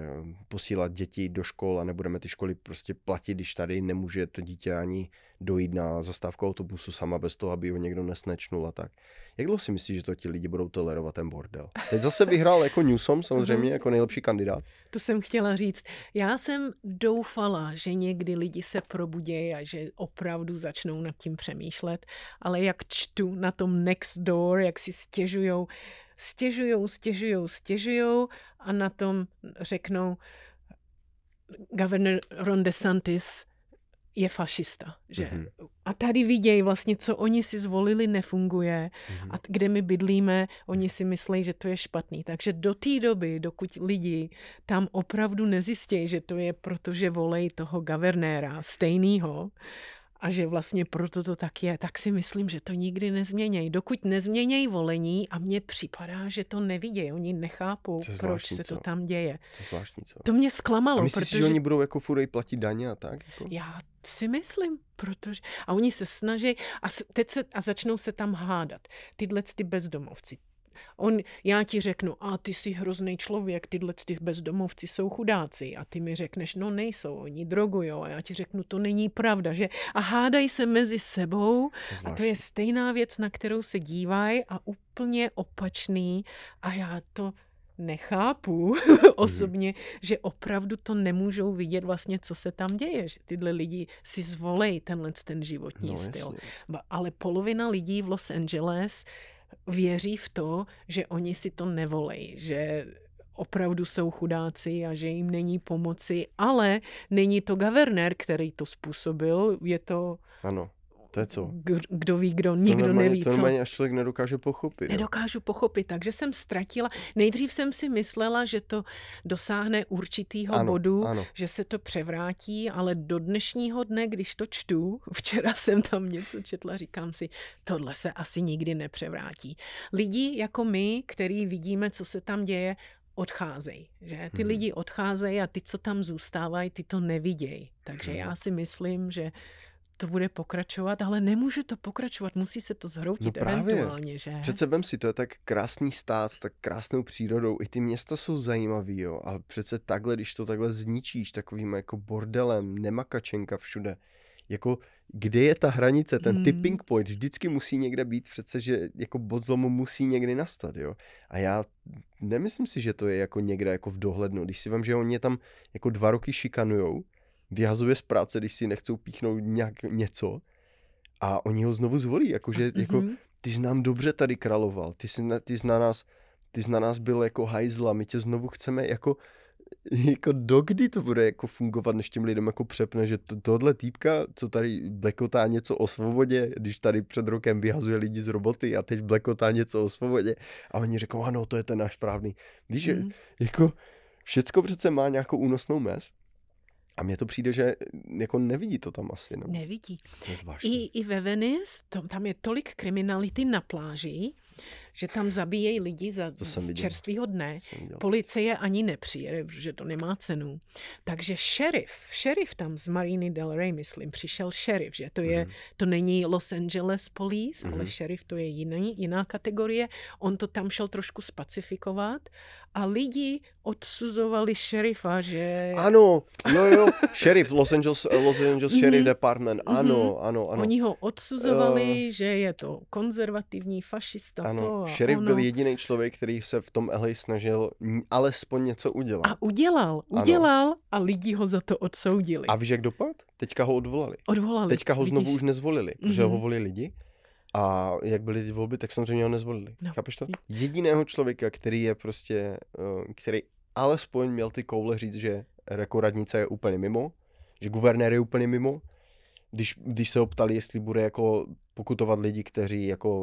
posílat děti do škol a nebudeme ty školy prostě platit, když tady nemůže to dítě ani dojít na zastávku autobusu sama bez toho, aby ho někdo nesnečnul a tak. Jak dlouho si myslíš, že to ti lidi budou tolerovat ten bordel? Teď zase vyhrál jako Newsom samozřejmě, mhm. jako nejlepší kandidát. To jsem chtěla říct. Já jsem doufala, že někdy lidi se probudějí a že opravdu začnou nad tím přemýšlet, ale jak čtu na tom next door, jak si stěžujou, stěžujou, stěžujou, stěžujou a na tom řeknou governor Ron DeSantis je fašista. Že? Mm-hmm. A tady vidějí vlastně, co oni si zvolili, nefunguje. Mm-hmm. A kde my bydlíme, oni si myslí, že to je špatný. Takže do té doby, dokud lidi tam opravdu nezjistějí, že to je proto, že volejí toho gavernéra stejného, a že vlastně proto to tak je, tak si myslím, že to nikdy nezměnějí. Dokud nezměnějí volení a mně připadá, že to nevidějí, oni nechápou, to zvláštní, proč se co? to tam děje. To, zvláštní, co? to mě zklamalo. A myslíš, protože... že oni budou jako furej platit daně a tak? Jako? Já si myslím, protože... A oni se snaží a, teď se, a začnou se tam hádat. Tyhle ty bezdomovci, On, já ti řeknu, a ty jsi hrozný člověk, tyhle ty bezdomovci jsou chudáci. A ty mi řekneš, no nejsou, oni drogujou. A já ti řeknu, to není pravda, že? A hádají se mezi sebou to a to je stejná věc, na kterou se dívají a úplně opačný. A já to nechápu mhm. osobně, že opravdu to nemůžou vidět vlastně, co se tam děje. Že tyhle lidi si zvolejí tenhle ten životní no, styl. Jasně. Ale polovina lidí v Los Angeles věří v to, že oni si to nevolejí, že opravdu jsou chudáci a že jim není pomoci, ale není to gavernér, který to způsobil, je to ano. To je co? Kdo ví, kdo, nikdo to normálně, neví. To normálně až člověk nedokáže pochopit. Nedokážu jo? pochopit, takže jsem ztratila. Nejdřív jsem si myslela, že to dosáhne určitýho ano, bodu, ano. že se to převrátí, ale do dnešního dne, když to čtu, včera jsem tam něco četla, říkám si, tohle se asi nikdy nepřevrátí. Lidi jako my, který vidíme, co se tam děje, odcházejí. Že? Ty hmm. lidi odcházejí a ty, co tam zůstávají, ty to nevidějí. Takže hmm. já si myslím, že to bude pokračovat, ale nemůže to pokračovat, musí se to zhroutit no právě. eventuálně, že? Přece vem si, to je tak krásný stát s tak krásnou přírodou, i ty města jsou zajímavý, jo, ale přece takhle, když to takhle zničíš takovým jako bordelem, nemakačenka všude, jako kde je ta hranice, ten hmm. tipping point, vždycky musí někde být přece, že jako bod zlomu musí někdy nastat, jo. A já nemyslím si, že to je jako někde jako v dohlednu, když si vám, že oni tam jako dva roky šikanujou, vyhazuje z práce, když si nechcou píchnout nějak něco a oni ho znovu zvolí, jakože mm-hmm. jako mhm. ty jsi nám dobře tady kraloval, ty jsi na, ty jsi na nás, ty jsi na nás byl jako hajzla, my tě znovu chceme jako jako dokdy to bude jako fungovat, než těm lidem jako přepne, že to, tohle týpka, co tady blekotá něco o svobodě, když tady před rokem vyhazuje lidi z roboty a teď blekotá něco o svobodě a oni řeknou, ano, to je ten náš správný. Víš, mm. jako všecko přece má nějakou únosnou mez a mně to přijde, že eh, jako nevidí to tam asi. No. Nevidí. To je I, I ve Venice, to, tam je tolik kriminality na pláži, že tam zabíjejí lidi za, to z čerstvého dne. Policie ani nepřijede, že to nemá cenu. Takže šerif, šerif tam z Mariny Del Rey, myslím, přišel šerif, že to je, mm. to není Los Angeles Police, mm. ale mhm. šerif to je jiný, jiná kategorie. On to tam šel trošku spacifikovat a lidi odsuzovali šerifa, že... Ano, jo, jo, šerif, Los Angeles, Los Angeles Sheriff mhm. Department, mhm. ano, ano, ano. Oni ho odsuzovali, uh... že je to konzervativní fašista, ano. to jo. Šerif ono... byl jediný člověk, který se v tom LA snažil alespoň něco udělat. A udělal, udělal ano. a lidi ho za to odsoudili. A víš, jak dopad? Teďka ho odvolali. Odvolali. Teďka ho vidíš? znovu už nezvolili, protože mm-hmm. ho mhm. volili lidi. A jak byly ty volby, tak samozřejmě ho nezvolili. No. Chápeš to? Jediného člověka, který je prostě, eh, který alespoň měl ty koule říct, že jako radnice je úplně mimo, že guvernér je úplně mimo, když, když se optali, jestli bude jako pokutovat lidi, kteří jako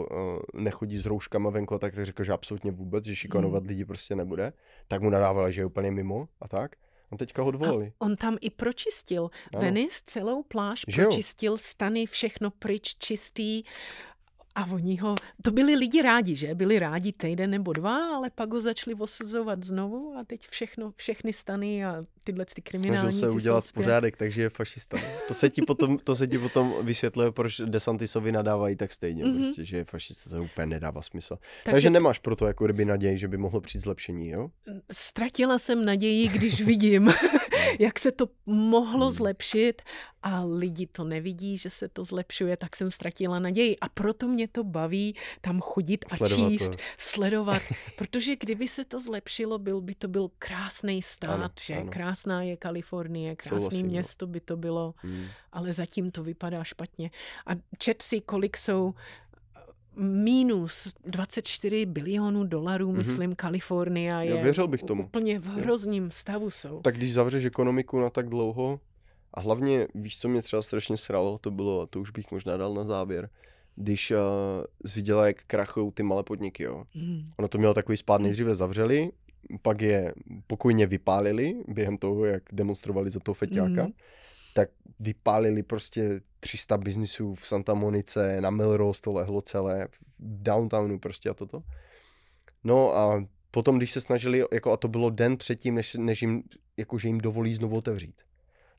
uh, nechodí s rouškama venku, tak řekl, že absolutně vůbec, že šikanovat mm. lidi prostě nebude, tak mu nadávali, že je úplně mimo a tak. On teďka ho dvolili. A on tam i pročistil. Ano. Venice celou pláž že pročistil, jo. stany, všechno pryč, čistý. A oni ho, to byli lidi rádi, že? Byli rádi týden nebo dva, ale pak ho začali osuzovat znovu a teď všechno, všechny stany a tyhle ty kriminální... Snažil se udělat jsou pořádek, takže je fašista. To se ti potom, to se ti potom vysvětluje, proč Desantisovi nadávají tak stejně, mm-hmm. prostě, že je fašista, to úplně nedává smysl. Takže, takže nemáš to jako ryby naději, že by mohlo přijít zlepšení, jo? Ztratila jsem naději, když vidím, jak se to mohlo hmm. zlepšit a lidi to nevidí, že se to zlepšuje, tak jsem ztratila naději a proto mě mě to baví tam chodit a sledovat číst, to. sledovat. Protože kdyby se to zlepšilo, byl by to byl krásný stát, ano, že? Ano. Krásná je Kalifornie, krásný Souhlasím, no. město by to bylo, hmm. ale zatím to vypadá špatně. A čet si, kolik jsou eh, minus 24 bilionů dolarů, mm-hmm. myslím, Kalifornia je. Já věřil bych tomu. Úplně v hrozném stavu jsou. Tak když zavřeš ekonomiku na tak dlouho, a hlavně, víš, co mě třeba strašně sralo, to bylo, a to už bych možná dal na závěr, když uh, eh, viděla, jak krachují ty malé podniky. Jo. Mm. Ono to mělo takový spát, nejdříve zavřeli, pak je pokojně vypálili během toho, jak demonstrovali za toho feťáka. Mm. Tak vypálili prostě 300 biznisů v Santa Monice, na Melrose to lehlo celé, v downtownu prostě a toto. No a potom, když se snažili, jako a to bylo den předtím, než, než jim, jako, že jim dovolí znovu otevřít.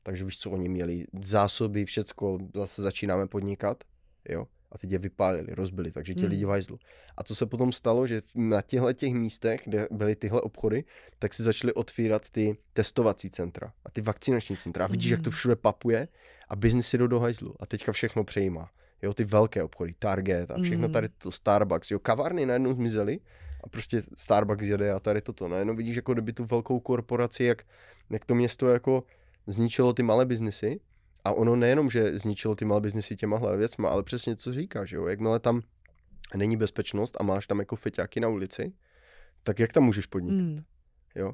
Takže víš co, oni měli zásoby, všecko, zase začínáme podnikat, jo a teď je vypálili, rozbili, takže ti hmm. lidi vajzlu. A co se potom stalo, že na těchto těch místech, kde byly tyhle obchody, tak si začaly otvírat ty testovací centra a ty vakcinační centra. A vidíš, hmm. jak to hmm. všude papuje a biznis jde do hajzlu a teďka všechno přejímá. Jo, ty velké obchody, Target a všechno tady hmm. to Starbucks, jo, kavárny najednou zmizely a prostě Starbucks jede a tady toto. Najednou vidíš, jako kdyby tu velkou korporaci, jak, jak to město jako zničilo ty malé biznesy, a ono nejenom, že zničilo ty malé malbiznisy těmahle věcma, ale přesně co říká, že jo, jakmile tam není bezpečnost a máš tam jako feťáky na ulici, tak jak tam můžeš podnikat, mm. jo.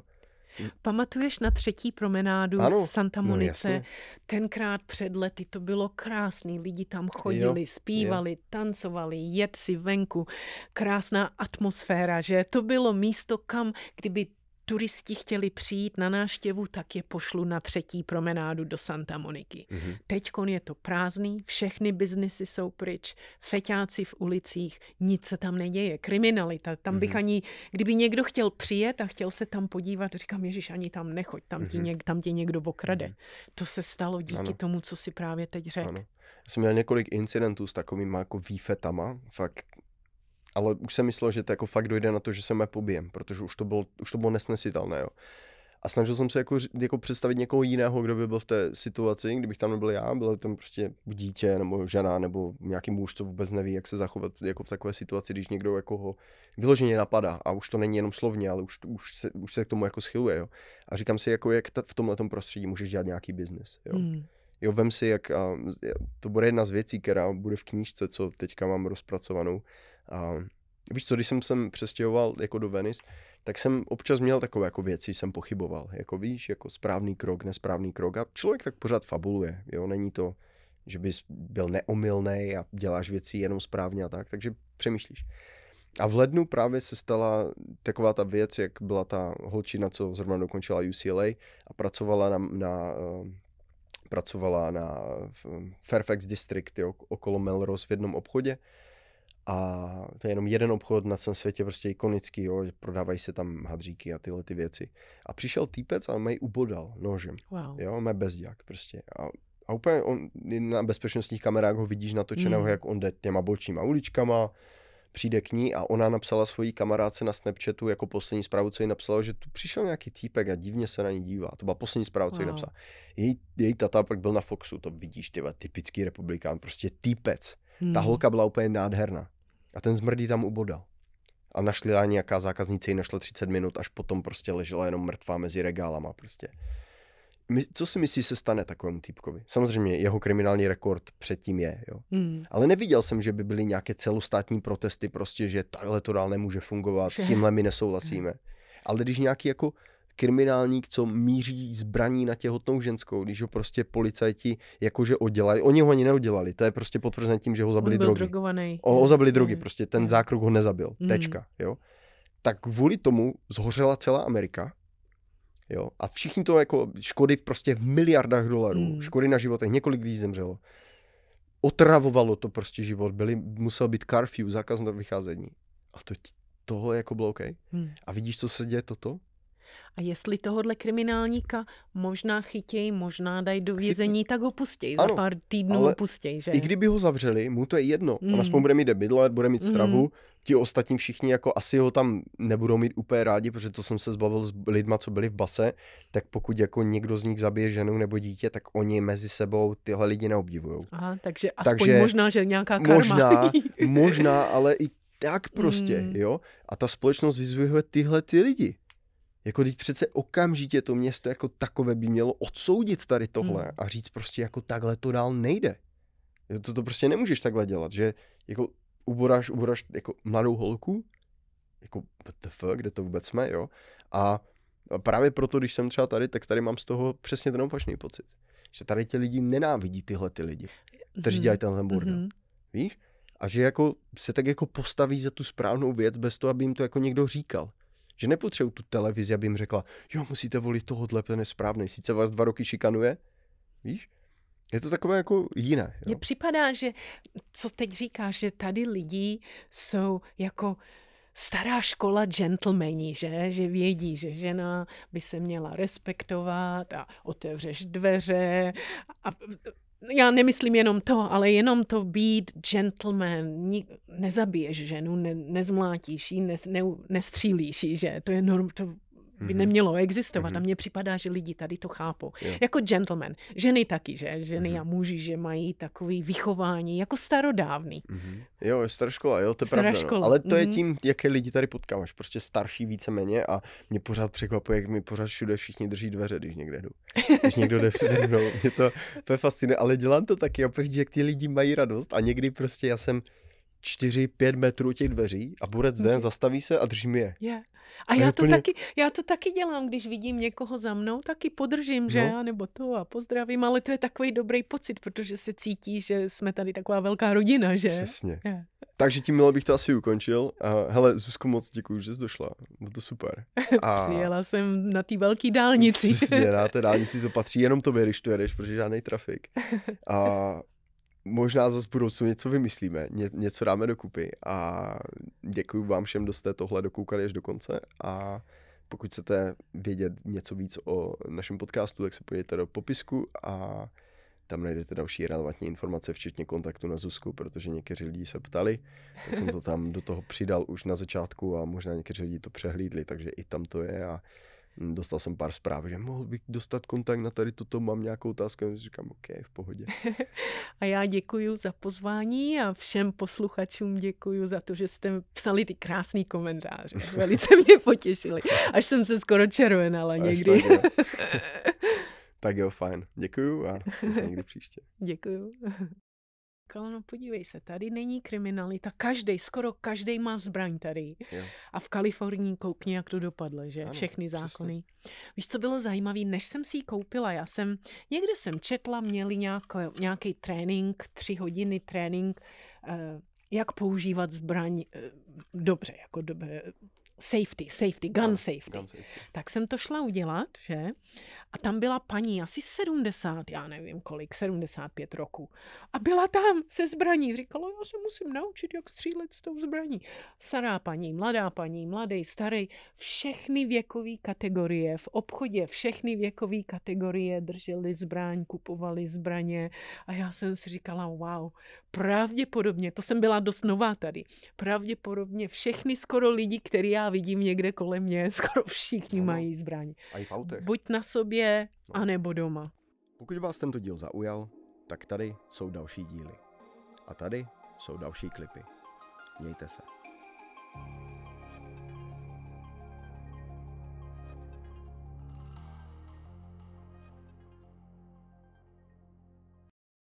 Pamatuješ na třetí promenádu ano, v no, Santa Monice? No Tenkrát před lety to bylo krásný, lidi tam chodili, jo, zpívali, jo. tancovali, jedci venku, krásná atmosféra, že? To bylo místo, kam kdyby turisti chtěli přijít na náštěvu, tak je pošlu na třetí promenádu do Santa Moniky. Mm-hmm. Teďkon je to prázdný, všechny biznesy jsou pryč, feťáci v ulicích, nic se tam neděje, kriminalita. Tam mm-hmm. bych mhm. ani, kdyby někdo chtěl přijet a chtěl se tam podívat, říkám, Ježíš, ani tam nechoď, tam, mm-hmm. něk, tam tě někdo okrade. Mm-hmm. To se stalo díky ano. tomu, co si právě teď řekl. Já jsem měl několik incidentů s takovými jako výfetama, fakt ale už jsem myslel, že to jako fakt dojde na to, že se mě pobijem, protože už to bylo, už to bylo nesnesitelné, jo. A snažil jsem se jako, jako představit někoho jiného, kdo by byl v té situaci, kdybych tam nebyl já, bylo tam prostě dítě nebo žena nebo nějaký muž, co vůbec neví, jak se zachovat jako v takové situaci, když někdo jako ho vyloženě napadá a už to není jenom slovně, ale už, už, se, už se k tomu jako schyluje, jo. A říkám si, jako jak ta, v tomhle prostředí můžeš dělat nějaký biznis, jo. Mm. Jo, vem si, jak, a, to bude jedna z věcí, která bude v knížce, co teďka mám rozpracovanou, a víš co, když jsem sem přestěhoval jako do Venice, tak jsem občas měl takové jako věci, jsem pochyboval, jako víš, jako správný krok, nesprávný krok a člověk tak pořád fabuluje, jo, není to, že bys byl neomylný a děláš věci jenom správně a tak, takže přemýšlíš. A v lednu právě se stala taková ta věc, jak byla ta holčina, co zrovna dokončila UCLA a pracovala na, na eh, pracovala na eh, Fairfax District, jo, okolo Melrose v jednom obchodě a to je jenom jeden obchod na celém světě, prostě ikonický, jo, prodávají se tam hadříky a tyhle ty věci. A přišel týpec a mají mě ubodal nožem. Wow. Jo, mě bezděk prostě. A, a úplně on, na bezpečnostních kamerách ho vidíš natočeného, mm. jak on jde těma bočníma uličkama, přijde k ní a ona napsala svojí kamarádce na Snapchatu jako poslední zprávu, co jí napsala, že tu přišel nějaký týpek a divně se na ní dívá. To byla poslední zpráva, co wow. jí napsala. Její, její tata pak byl na Foxu, to vidíš, tyva, typický republikán, prostě týpec. Hmm. Ta holka byla úplně nádherná. A ten zmrdí tam ubodal. A našli a nějaká zákaznice ji našla 30 minut, až potom prostě ležela jenom mrtvá mezi regálama prostě. My, co si myslíš, se stane takovému týpkovi? Samozřejmě jeho kriminální rekord předtím je, jo. Mm. Ale neviděl jsem, že by byly nějaké celostátní protesty prostě, že takhle to dál nemůže fungovat, že... s tímhle my nesouhlasíme. Mm. Ale když nějaký jako kriminálník, co míří zbraní na těhotnou ženskou, když ho prostě policajti jakože odělají. Oni ho ani neudělali. to je prostě potvrzené tím, že ho zabili drogy. Drogovaný. O, ho zabili drogy, mm, prostě ten mm. zákrok ho nezabil. Mm. Tečka, jo. Tak kvůli tomu zhořela celá Amerika, jo. A všichni to jako škody prostě v miliardách dolarů, mm. škody na životech, několik lidí zemřelo otravovalo to prostě život, byli, musel být curfew, zákaz na vycházení. A to, tohle jako bylo OK. Hmm. A vidíš, co se děje toto? A jestli tohohle kriminálníka možná chytějí, možná dají do vězení, tak ho pustějí. Za pár týdnů ho pustěj, že? I kdyby ho zavřeli, mu to je jedno. Mm. On hmm. aspoň bude mít bydlet, bude mít hmm. stravu. Mm. Ti ostatní všichni jako asi ho tam nebudou mít úplně rádi, protože to jsem se zbavil s lidma, co byli v base, tak pokud jako někdo z nich zabije ženu nebo dítě, tak oni mezi sebou tyhle lidi neobdivují. Aha, takže aspoň takže možná, že nějaká karma. Možná, možná, ale i tak prostě, mm. jo. A ta společnost vyzvihuje tyhle ty lidi. Jako teď přece okamžitě to město jako takové by mělo odsoudit tady tohle hmm. a říct prostě jako takhle to dál nejde. To, to prostě nemůžeš takhle dělat, že jako uboráš, uboráš jako mladou holku, jako the fuck? kde to vůbec jsme, jo. A právě proto, když jsem třeba tady, tak tady mám z toho přesně ten opačný pocit. Že tady ti lidi nenávidí tyhle ty lidi, kteří hmm dělají tenhle bordel. hmm Víš? A že jako se tak jako postaví za tu správnou věc bez toho, aby jim to jako někdo říkal. Že nepotřebuji tu televizi, aby jim řekla, jo, musíte volit tohohle, ten je správný, sice vás dva roky šikanuje, víš? Je to takové jako jiné. Mně připadá, že co teď říkáš, že tady lidi jsou jako stará škola gentlemani, že? že vědí, že žena by se měla respektovat a otevřeš dveře a já nemyslím jenom to, ale jenom to být gentleman. Nik, nezabiješ ženu, ne, nezmlátíš ji, ne, ne, nestřílíš ji, že? To je norm, to by mhm. nemělo existovat. Mm-hmm. A mhm. mně připadá, že lidi tady to chápou. Jo. Jako gentleman. Ženy taky, že? Ženy mm-hmm. a muži, že mají takový vychování, jako starodávný. Mm-hmm. Jo, je škola, jo, to je pravda. No. Ale to mm-hmm. je mhm. tím, jaké lidi tady potkáváš. Prostě starší víceméně a mě pořád překvapuje, jak mi pořád všude všichni drží dveře, když někde jdu. Když někdo jde přede mnou. Mě to, to je fascinuje, ale dělám to taky a jak ty lidi mají radost a někdy prostě já jsem čtyři pět metrů těch dveří a burec den zastaví se a drží mi je. Yeah. A, a já, to úplně... taky, já to taky dělám, když vidím někoho za mnou, taky podržím, no. že já nebo to a pozdravím, ale to je takový dobrý pocit, protože se cítí, že jsme tady taková velká rodina, že? Přesně. Yeah. Takže tím bych to asi ukončil. Uh, hele, Zuzko, moc děkuji, že jsi došla. Bylo to super. A... Přijela jsem na té velké dálnici. Přesně, na té dálnici to patří jenom tobě, když tu jedeš, protože žádný trafik. A možná zase v budoucnu něco vymyslíme, ně, něco dáme dokupy a děkuji vám všem, kdo jste tohle dokoukali až do konce a pokud chcete vědět něco víc o našem podcastu, tak se podívejte do popisku a tam najdete další relevantní informace, včetně kontaktu na Zuzku, protože někteří lidi se ptali, tak jsem to tam do toho přidal už na začátku a možná někteří lidi to přehlídli, takže i tam to je a Dostal jsem pár zpráv, že mohl bych dostat kontakt na tady toto, mám nějakou otázku, a říkám, OK, v pohodě. a já děkuji za pozvání a všem posluchačům děkuji za to, že jste psali ty krásné komentáře. Velice mě potěšili, až jsem se skoro červenala až někdy. Tak jo. tak jo, fajn. Děkuju a zase někdy příště. Děkuju říkala, no podívej se, tady není kriminalita, každý, skoro každý má zbraň tady. Jo. A v Kalifornii koukni, jak to dopadlo, že? Ano, Všechny zákony. Přesně. Víš, co bylo zajímavé, než jsem si ji koupila, já jsem, někde jsem četla, měli nějaký trénink, tři hodiny trénink, eh, jak používat zbraň eh, dobře, jako dobře, safety, safety, gun, no, safety. gun safety. Tak jsem to šla udělat, že? A tam byla paní asi 70, já nevím kolik, 75 roku. A byla tam se zbraní. Říkala, já se musím naučit, jak střílet s tou zbraní. Stará paní, mladá paní, mladý, starý, všechny věkové kategorie v obchodě, všechny věkové kategorie drželi zbraň, kupovali zbraně. A já jsem si říkala, wow, pravděpodobně, to jsem byla dost nová tady, pravděpodobně všechny skoro lidi, který já vidím někde kolem mě, skoro všichni ano. mají zbraň. A i v autech. Buď na sobě, no. anebo doma. Pokud vás tento díl zaujal, tak tady jsou další díly. A tady jsou další klipy. Mějte se. thank you